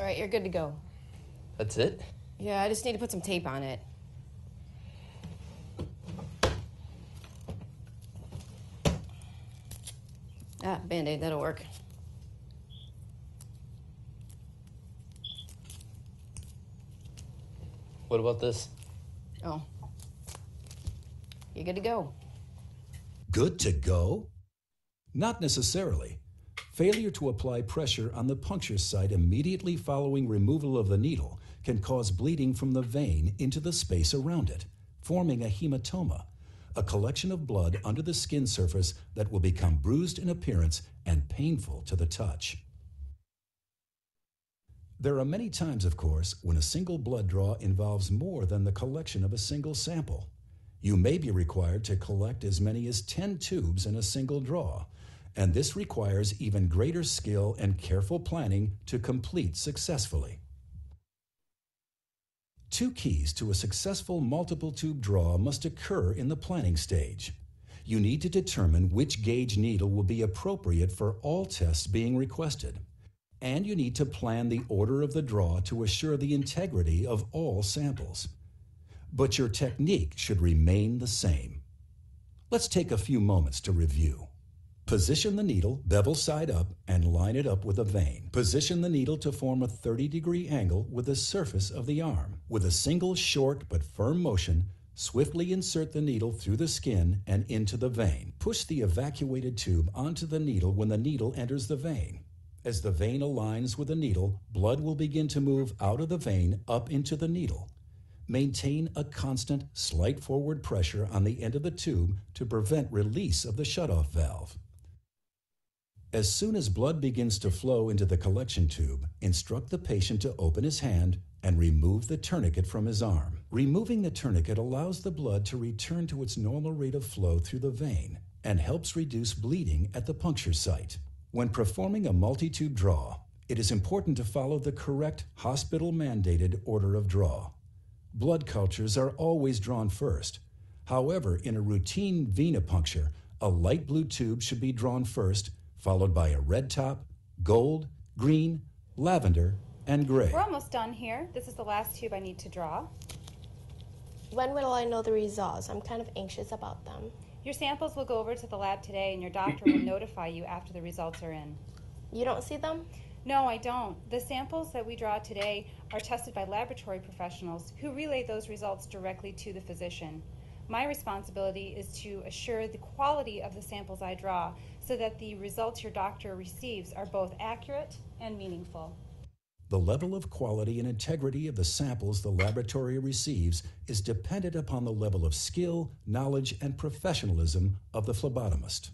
All right, you're good to go. That's it? Yeah, I just need to put some tape on it. Ah, band aid, that'll work. What about this? Oh. You're good to go. Good to go? Not necessarily. Failure to apply pressure on the puncture site immediately following removal of the needle can cause bleeding from the vein into the space around it, forming a hematoma, a collection of blood under the skin surface that will become bruised in appearance and painful to the touch. There are many times, of course, when a single blood draw involves more than the collection of a single sample. You may be required to collect as many as 10 tubes in a single draw, and this requires even greater skill and careful planning to complete successfully. Two keys to a successful multiple tube draw must occur in the planning stage. You need to determine which gauge needle will be appropriate for all tests being requested. And you need to plan the order of the draw to assure the integrity of all samples. But your technique should remain the same. Let's take a few moments to review. Position the needle bevel side up and line it up with a vein. Position the needle to form a 30 degree angle with the surface of the arm. With a single short but firm motion, Swiftly insert the needle through the skin and into the vein. Push the evacuated tube onto the needle when the needle enters the vein. As the vein aligns with the needle, blood will begin to move out of the vein up into the needle. Maintain a constant, slight forward pressure on the end of the tube to prevent release of the shutoff valve. As soon as blood begins to flow into the collection tube, instruct the patient to open his hand and remove the tourniquet from his arm. Removing the tourniquet allows the blood to return to its normal rate of flow through the vein and helps reduce bleeding at the puncture site. When performing a multi tube draw, it is important to follow the correct hospital mandated order of draw. Blood cultures are always drawn first. However, in a routine venipuncture, a light blue tube should be drawn first followed by a red top, gold, green, lavender, and gray. We're almost done here. This is the last tube I need to draw. When will I know the results? I'm kind of anxious about them. Your samples will go over to the lab today, and your doctor will notify you after the results are in. You don't see them? No, I don't. The samples that we draw today are tested by laboratory professionals who relay those results directly to the physician. My responsibility is to assure the quality of the samples I draw so that the results your doctor receives are both accurate and meaningful. The level of quality and integrity of the samples the laboratory receives is dependent upon the level of skill, knowledge, and professionalism of the phlebotomist.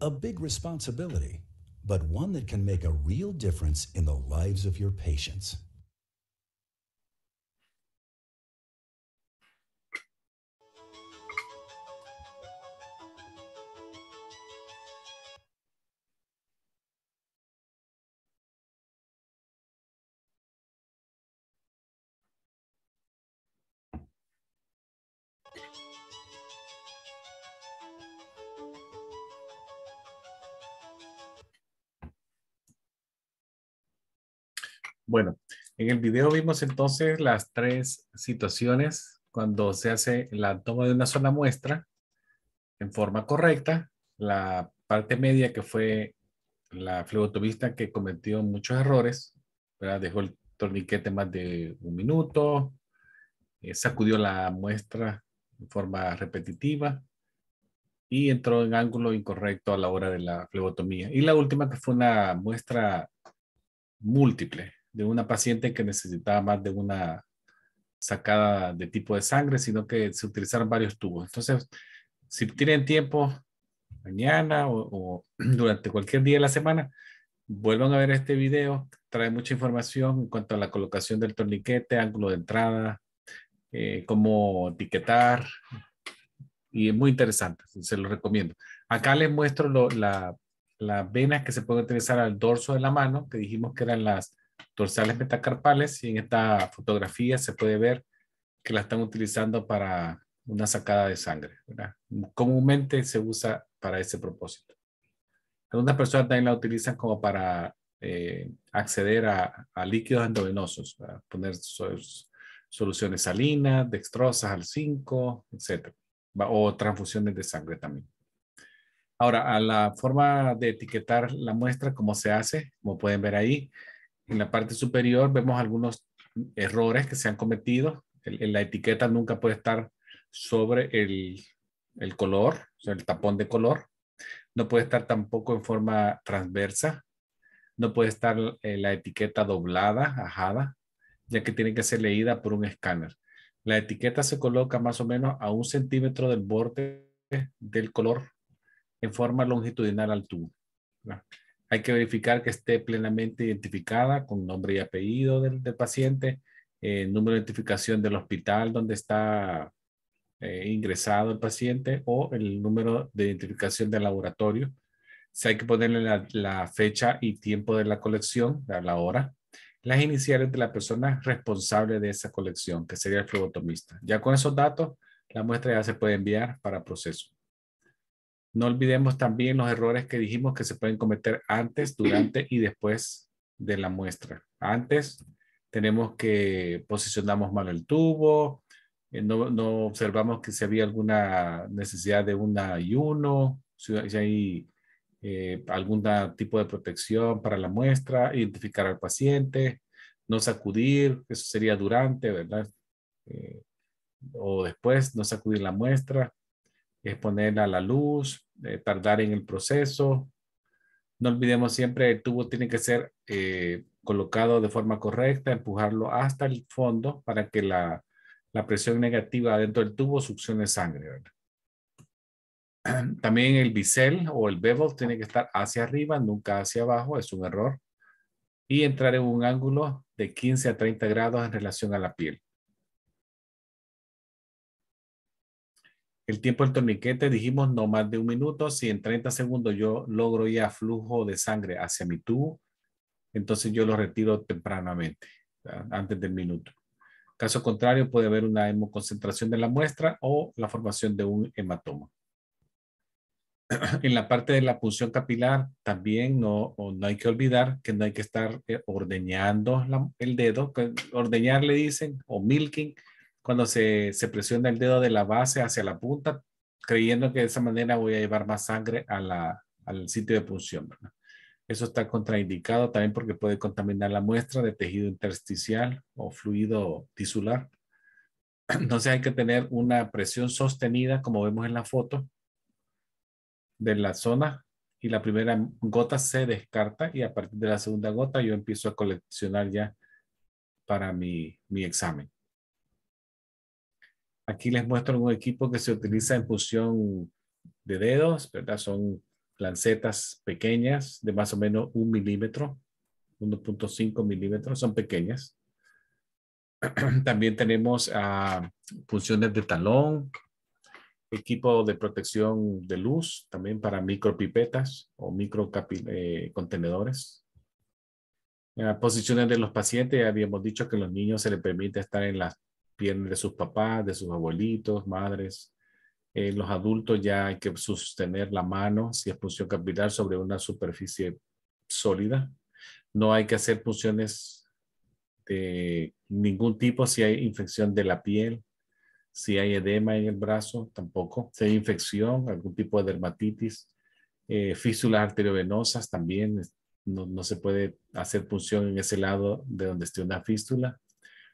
A big responsibility, but one that can make a real difference in the lives of your patients. Bueno, en el video vimos entonces las tres situaciones cuando se hace la toma de una sola muestra en forma correcta, la parte media que fue la flebotomista que cometió muchos errores, dejó el torniquete más de un minuto, eh, sacudió la muestra en forma repetitiva y entró en ángulo incorrecto a la hora de la flebotomía. Y la última que fue una muestra múltiple, de una paciente que necesitaba más de una sacada de tipo de sangre, sino que se utilizaron varios tubos. Entonces, si tienen tiempo, mañana o, durante cualquier día de la semana, vuelvan a ver este video. Trae mucha información en cuanto a la colocación del torniquete, ángulo de entrada, eh, cómo etiquetar. Y es muy interesante, se lo recomiendo. Acá les muestro la, las venas que se pueden utilizar al dorso de la mano, que dijimos que eran las dorsales metacarpales y en esta fotografía se puede ver que la están utilizando para una sacada de sangre. ¿verdad? Comúnmente se usa para ese propósito. Algunas personas también la utilizan como para eh, acceder a, líquidos endovenosos, ¿verdad? poner soluciones salinas, dextrosas al 5, etc. O transfusiones de sangre también. Ahora, a la forma de etiquetar la muestra, ¿cómo se hace? Como pueden ver ahí, en la parte superior vemos algunos errores que se han cometido. la etiqueta nunca puede estar sobre el, color, el tapón de color. No puede estar tampoco en forma transversa. No puede estar eh, la etiqueta doblada, ajada, ya que tiene que ser leída por un escáner. La etiqueta se coloca más o menos a un centímetro del borde del color en forma longitudinal al tubo. Hay que verificar que esté plenamente identificada con nombre y apellido del, paciente, el eh, número de identificación del hospital donde está eh, ingresado el paciente o el número de identificación del laboratorio. Si hay que ponerle la, fecha y tiempo de la colección, la hora, las iniciales de la persona responsable de esa colección, que sería el flebotomista. Ya con esos datos, la muestra ya se puede enviar para proceso. No olvidemos también los errores que dijimos que se pueden cometer antes, durante y después de la muestra. Antes tenemos que posicionamos mal el tubo, eh, no, observamos que si había alguna necesidad de un ayuno, si hay eh, algún tipo de protección para la muestra, identificar al paciente, no sacudir, eso sería durante, ¿verdad? Eh, o después, no sacudir la muestra exponerla a la luz, eh, tardar en el proceso. No olvidemos siempre el tubo tiene que ser eh, colocado de forma correcta, empujarlo hasta el fondo para que la, presión negativa dentro del tubo succione sangre. También el bisel o el bevel tiene que estar hacia arriba, nunca hacia abajo, es un error. Y entrar en un ángulo de 15 a 30 grados en relación a la piel. El tiempo del torniquete, dijimos, no más de un minuto. Si en 30 segundos yo logro ya flujo de sangre hacia mi tubo, entonces yo lo retiro tempranamente, antes del minuto. Caso contrario, puede haber una hemoconcentración de la muestra o la formación de un hematoma. En la parte de la punción capilar, también no, no hay que olvidar que no hay que estar eh, ordeñando el dedo. Ordeñar le dicen, o milking, cuando se, presiona el dedo de la base hacia la punta, creyendo que de esa manera voy a llevar más sangre al sitio de punción. Eso está contraindicado también porque puede contaminar la muestra de tejido intersticial o fluido tisular. Entonces hay que tener una presión sostenida, como vemos en la foto, de la zona y la primera gota se descarta y a partir de la segunda gota yo empiezo a coleccionar ya para mi, mi examen. Aquí les muestro un equipo que se utiliza en función de dedos, ¿verdad? Son lancetas pequeñas de más o menos un milímetro, 1.5 milímetros, son pequeñas. También tenemos ah, funciones de talón, equipo de protección de luz, también para micropipetas o microcontenedores. Eh, ah, posiciones de los pacientes, habíamos dicho que los niños se les permite estar en las vienen de sus papás, de sus abuelitos, madres. Eh, los adultos ya hay que sostener la mano, si es punción capilar, sobre una superficie sólida. No hay que hacer punciones de ningún tipo si hay infección de la piel, si hay edema en el brazo, tampoco. Si hay infección, algún tipo de dermatitis, eh, fístulas arteriovenosas también. No, no se puede hacer punción en ese lado de donde esté una fístula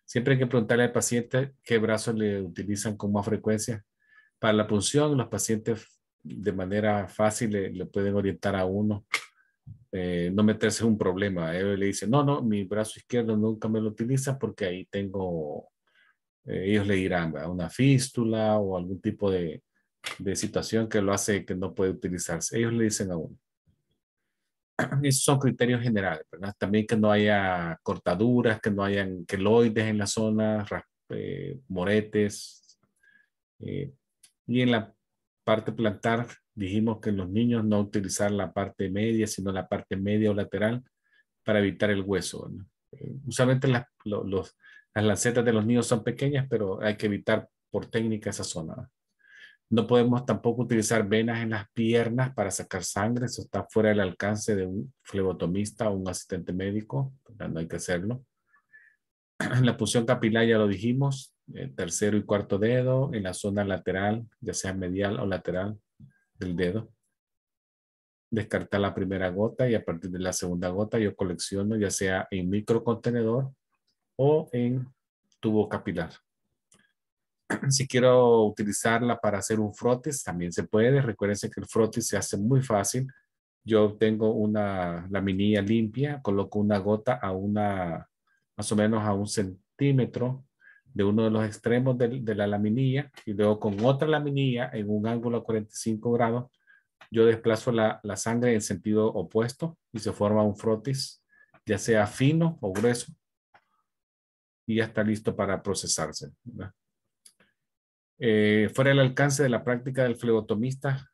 Siempre hay que preguntarle al paciente qué brazo le utilizan con más frecuencia. Para la punción, los pacientes de manera fácil le, pueden orientar a uno, eh, no meterse en un problema. Él le dice, no, no, mi brazo izquierdo nunca me lo utiliza porque ahí tengo, eh, ellos le dirán, a una fístula o algún tipo de situación que lo hace que no puede utilizarse. Ellos le dicen a uno esos son criterios generales, ¿verdad? También que no haya cortaduras, que no hayan queloides en la zona, eh, moretes. Eh, y en la parte plantar, dijimos que los niños no utilizar la parte media, sino la parte media o lateral para evitar el hueso. ¿no? Eh, usualmente las, las lancetas de los niños son pequeñas, pero hay que evitar por técnica esa zona. No podemos tampoco utilizar venas en las piernas para sacar sangre, eso está fuera del alcance de un flebotomista o un asistente médico, no hay que hacerlo. La punción capilar ya lo dijimos, el eh, tercero y cuarto dedo, en la zona lateral, ya sea medial o lateral del dedo. Descartar la primera gota y a partir de la segunda gota yo colecciono ya sea en microcontenedor o en tubo capilar. Si quiero utilizarla para hacer un frotis, también se puede. Recuérdense que el frotis se hace muy fácil. Yo tengo una laminilla limpia, coloco una gota a una, más o menos a un centímetro de uno de los extremos de, de la laminilla y luego con otra laminilla en un ángulo a 45 grados, yo desplazo la, la sangre en sentido opuesto y se forma un frotis, ya sea fino o grueso, y ya está listo para procesarse. Eh, fuera del alcance de la práctica del flebotomista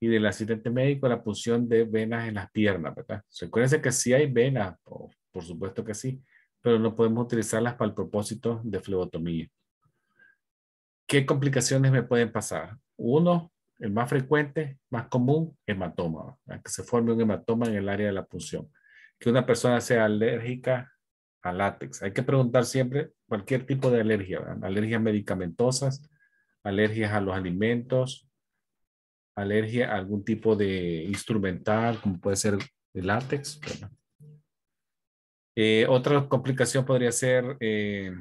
y del asistente médico la punción de venas en las piernas, ¿verdad? Recuérdense que sí hay venas, por, supuesto que sí, pero no podemos utilizarlas para el propósito de flebotomía. ¿Qué complicaciones me pueden pasar? Uno, el más frecuente, más común, hematoma, que se forme un hematoma en el área de la punción. Que una persona sea alérgica látex. Hay que preguntar siempre cualquier tipo de alergia, alergias medicamentosas, alergias a los alimentos, alergia a algún tipo de instrumental, como puede ser el látex. Eh, otra complicación podría ser eh,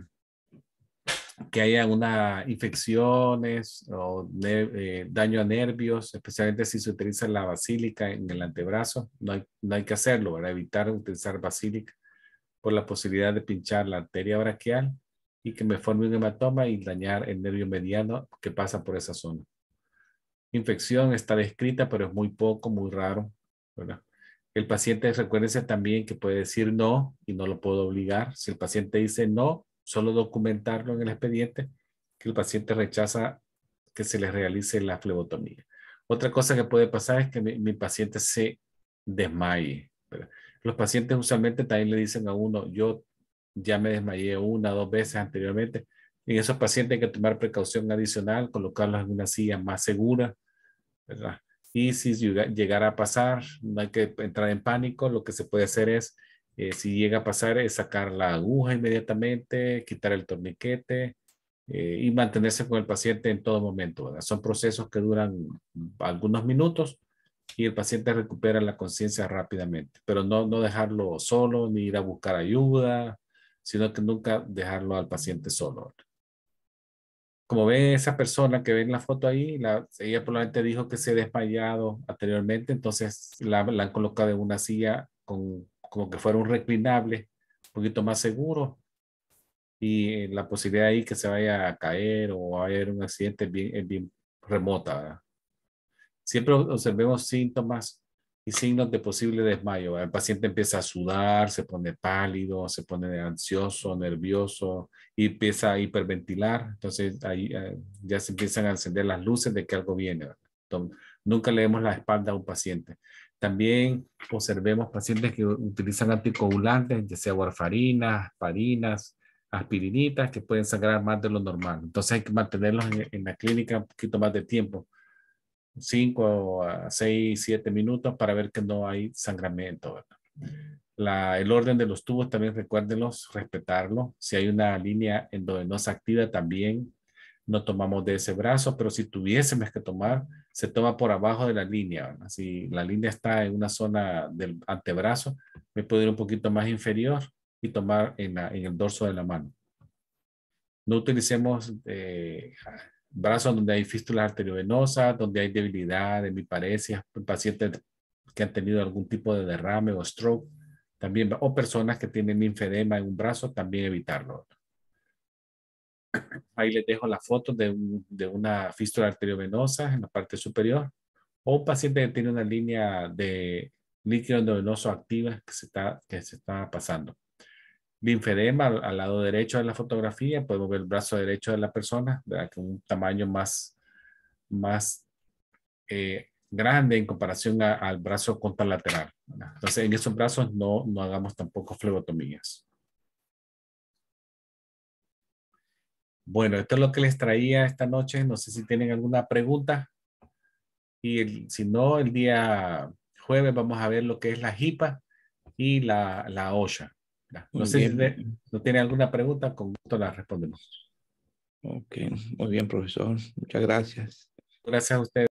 que haya una infecciones o eh, daño a nervios, especialmente si se utiliza la basílica en el antebrazo. No hay, no hay que hacerlo, para evitar utilizar basílica por la posibilidad de pinchar la arteria braquial y que me forme un hematoma y dañar el nervio mediano que pasa por esa zona. Infección está descrita, pero es muy poco, muy raro. El paciente, recuérdense también que puede decir no y no lo puedo obligar. Si el paciente dice no, solo documentarlo en el expediente, que el paciente rechaza que se le realice la flebotomía. Otra cosa que puede pasar es que mi, paciente se desmaye. Los pacientes usualmente también le dicen a uno, yo ya me desmayé una o dos veces anteriormente. En esos pacientes hay que tomar precaución adicional, colocarlos en una silla más segura, Y si llegara a pasar, no hay que entrar en pánico, lo que se puede hacer es, eh, si llega a pasar, es sacar la aguja inmediatamente, quitar el torniquete eh, y mantenerse con el paciente en todo momento. Son procesos que duran algunos minutos y el paciente recupera la conciencia rápidamente, pero no, no dejarlo solo ni ir a buscar ayuda, sino que nunca dejarlo al paciente solo. Como ve esa persona que ve en la foto ahí, la, ella probablemente dijo que se ha desmayado anteriormente, entonces la, la han colocado en una silla con, como que fuera un reclinable, un poquito más seguro, y eh, la posibilidad ahí que se vaya a caer o haya un accidente es bien, es bien remota, ¿verdad? siempre observemos síntomas y signos de posible desmayo. El paciente empieza a sudar, se pone pálido, se pone ansioso, nervioso y empieza a hiperventilar. Entonces ahí eh, ya se empiezan a encender las luces de que algo viene. nunca le la espalda a un paciente. También observemos pacientes que utilizan anticoagulantes, ya sea warfarina, parinas, aspirinitas, que pueden sangrar más de lo normal. Entonces hay que mantenerlos en, en la clínica un poquito más de tiempo 5 6, 7 minutos para ver que no hay sangramiento. el orden de los tubos también recuérdenlos, respetarlo. Si hay una línea en donde no se activa también, no tomamos de ese brazo, pero si tuviésemos que tomar, se toma por abajo de la línea. así Si la línea está en una zona del antebrazo, me puedo ir un poquito más inferior y tomar en, el dorso de la mano. No utilicemos eh, brazos donde hay fístula arteriovenosa, donde hay debilidad, mi hemiparesias, pacientes que han tenido algún tipo de derrame o stroke, también, o personas que tienen linfedema en un brazo, también evitarlo. Ahí les dejo la foto de, una fístula arteriovenosa en la parte superior, o un paciente que tiene una línea de líquido endovenoso activa que se está, que se está pasando linfedema al, lado derecho de la fotografía, podemos ver el brazo derecho de la persona, un tamaño más, más eh, grande en comparación al brazo contralateral. Entonces, en esos brazos no, hagamos tampoco flebotomías. Bueno, esto es lo que les traía esta noche. No sé si tienen alguna pregunta. Y si no, el día jueves vamos a ver lo que es la hipa y la, la OSHA. No sé si no tiene alguna pregunta, con gusto la respondemos. Ok, muy bien, profesor. Muchas gracias. Gracias a usted.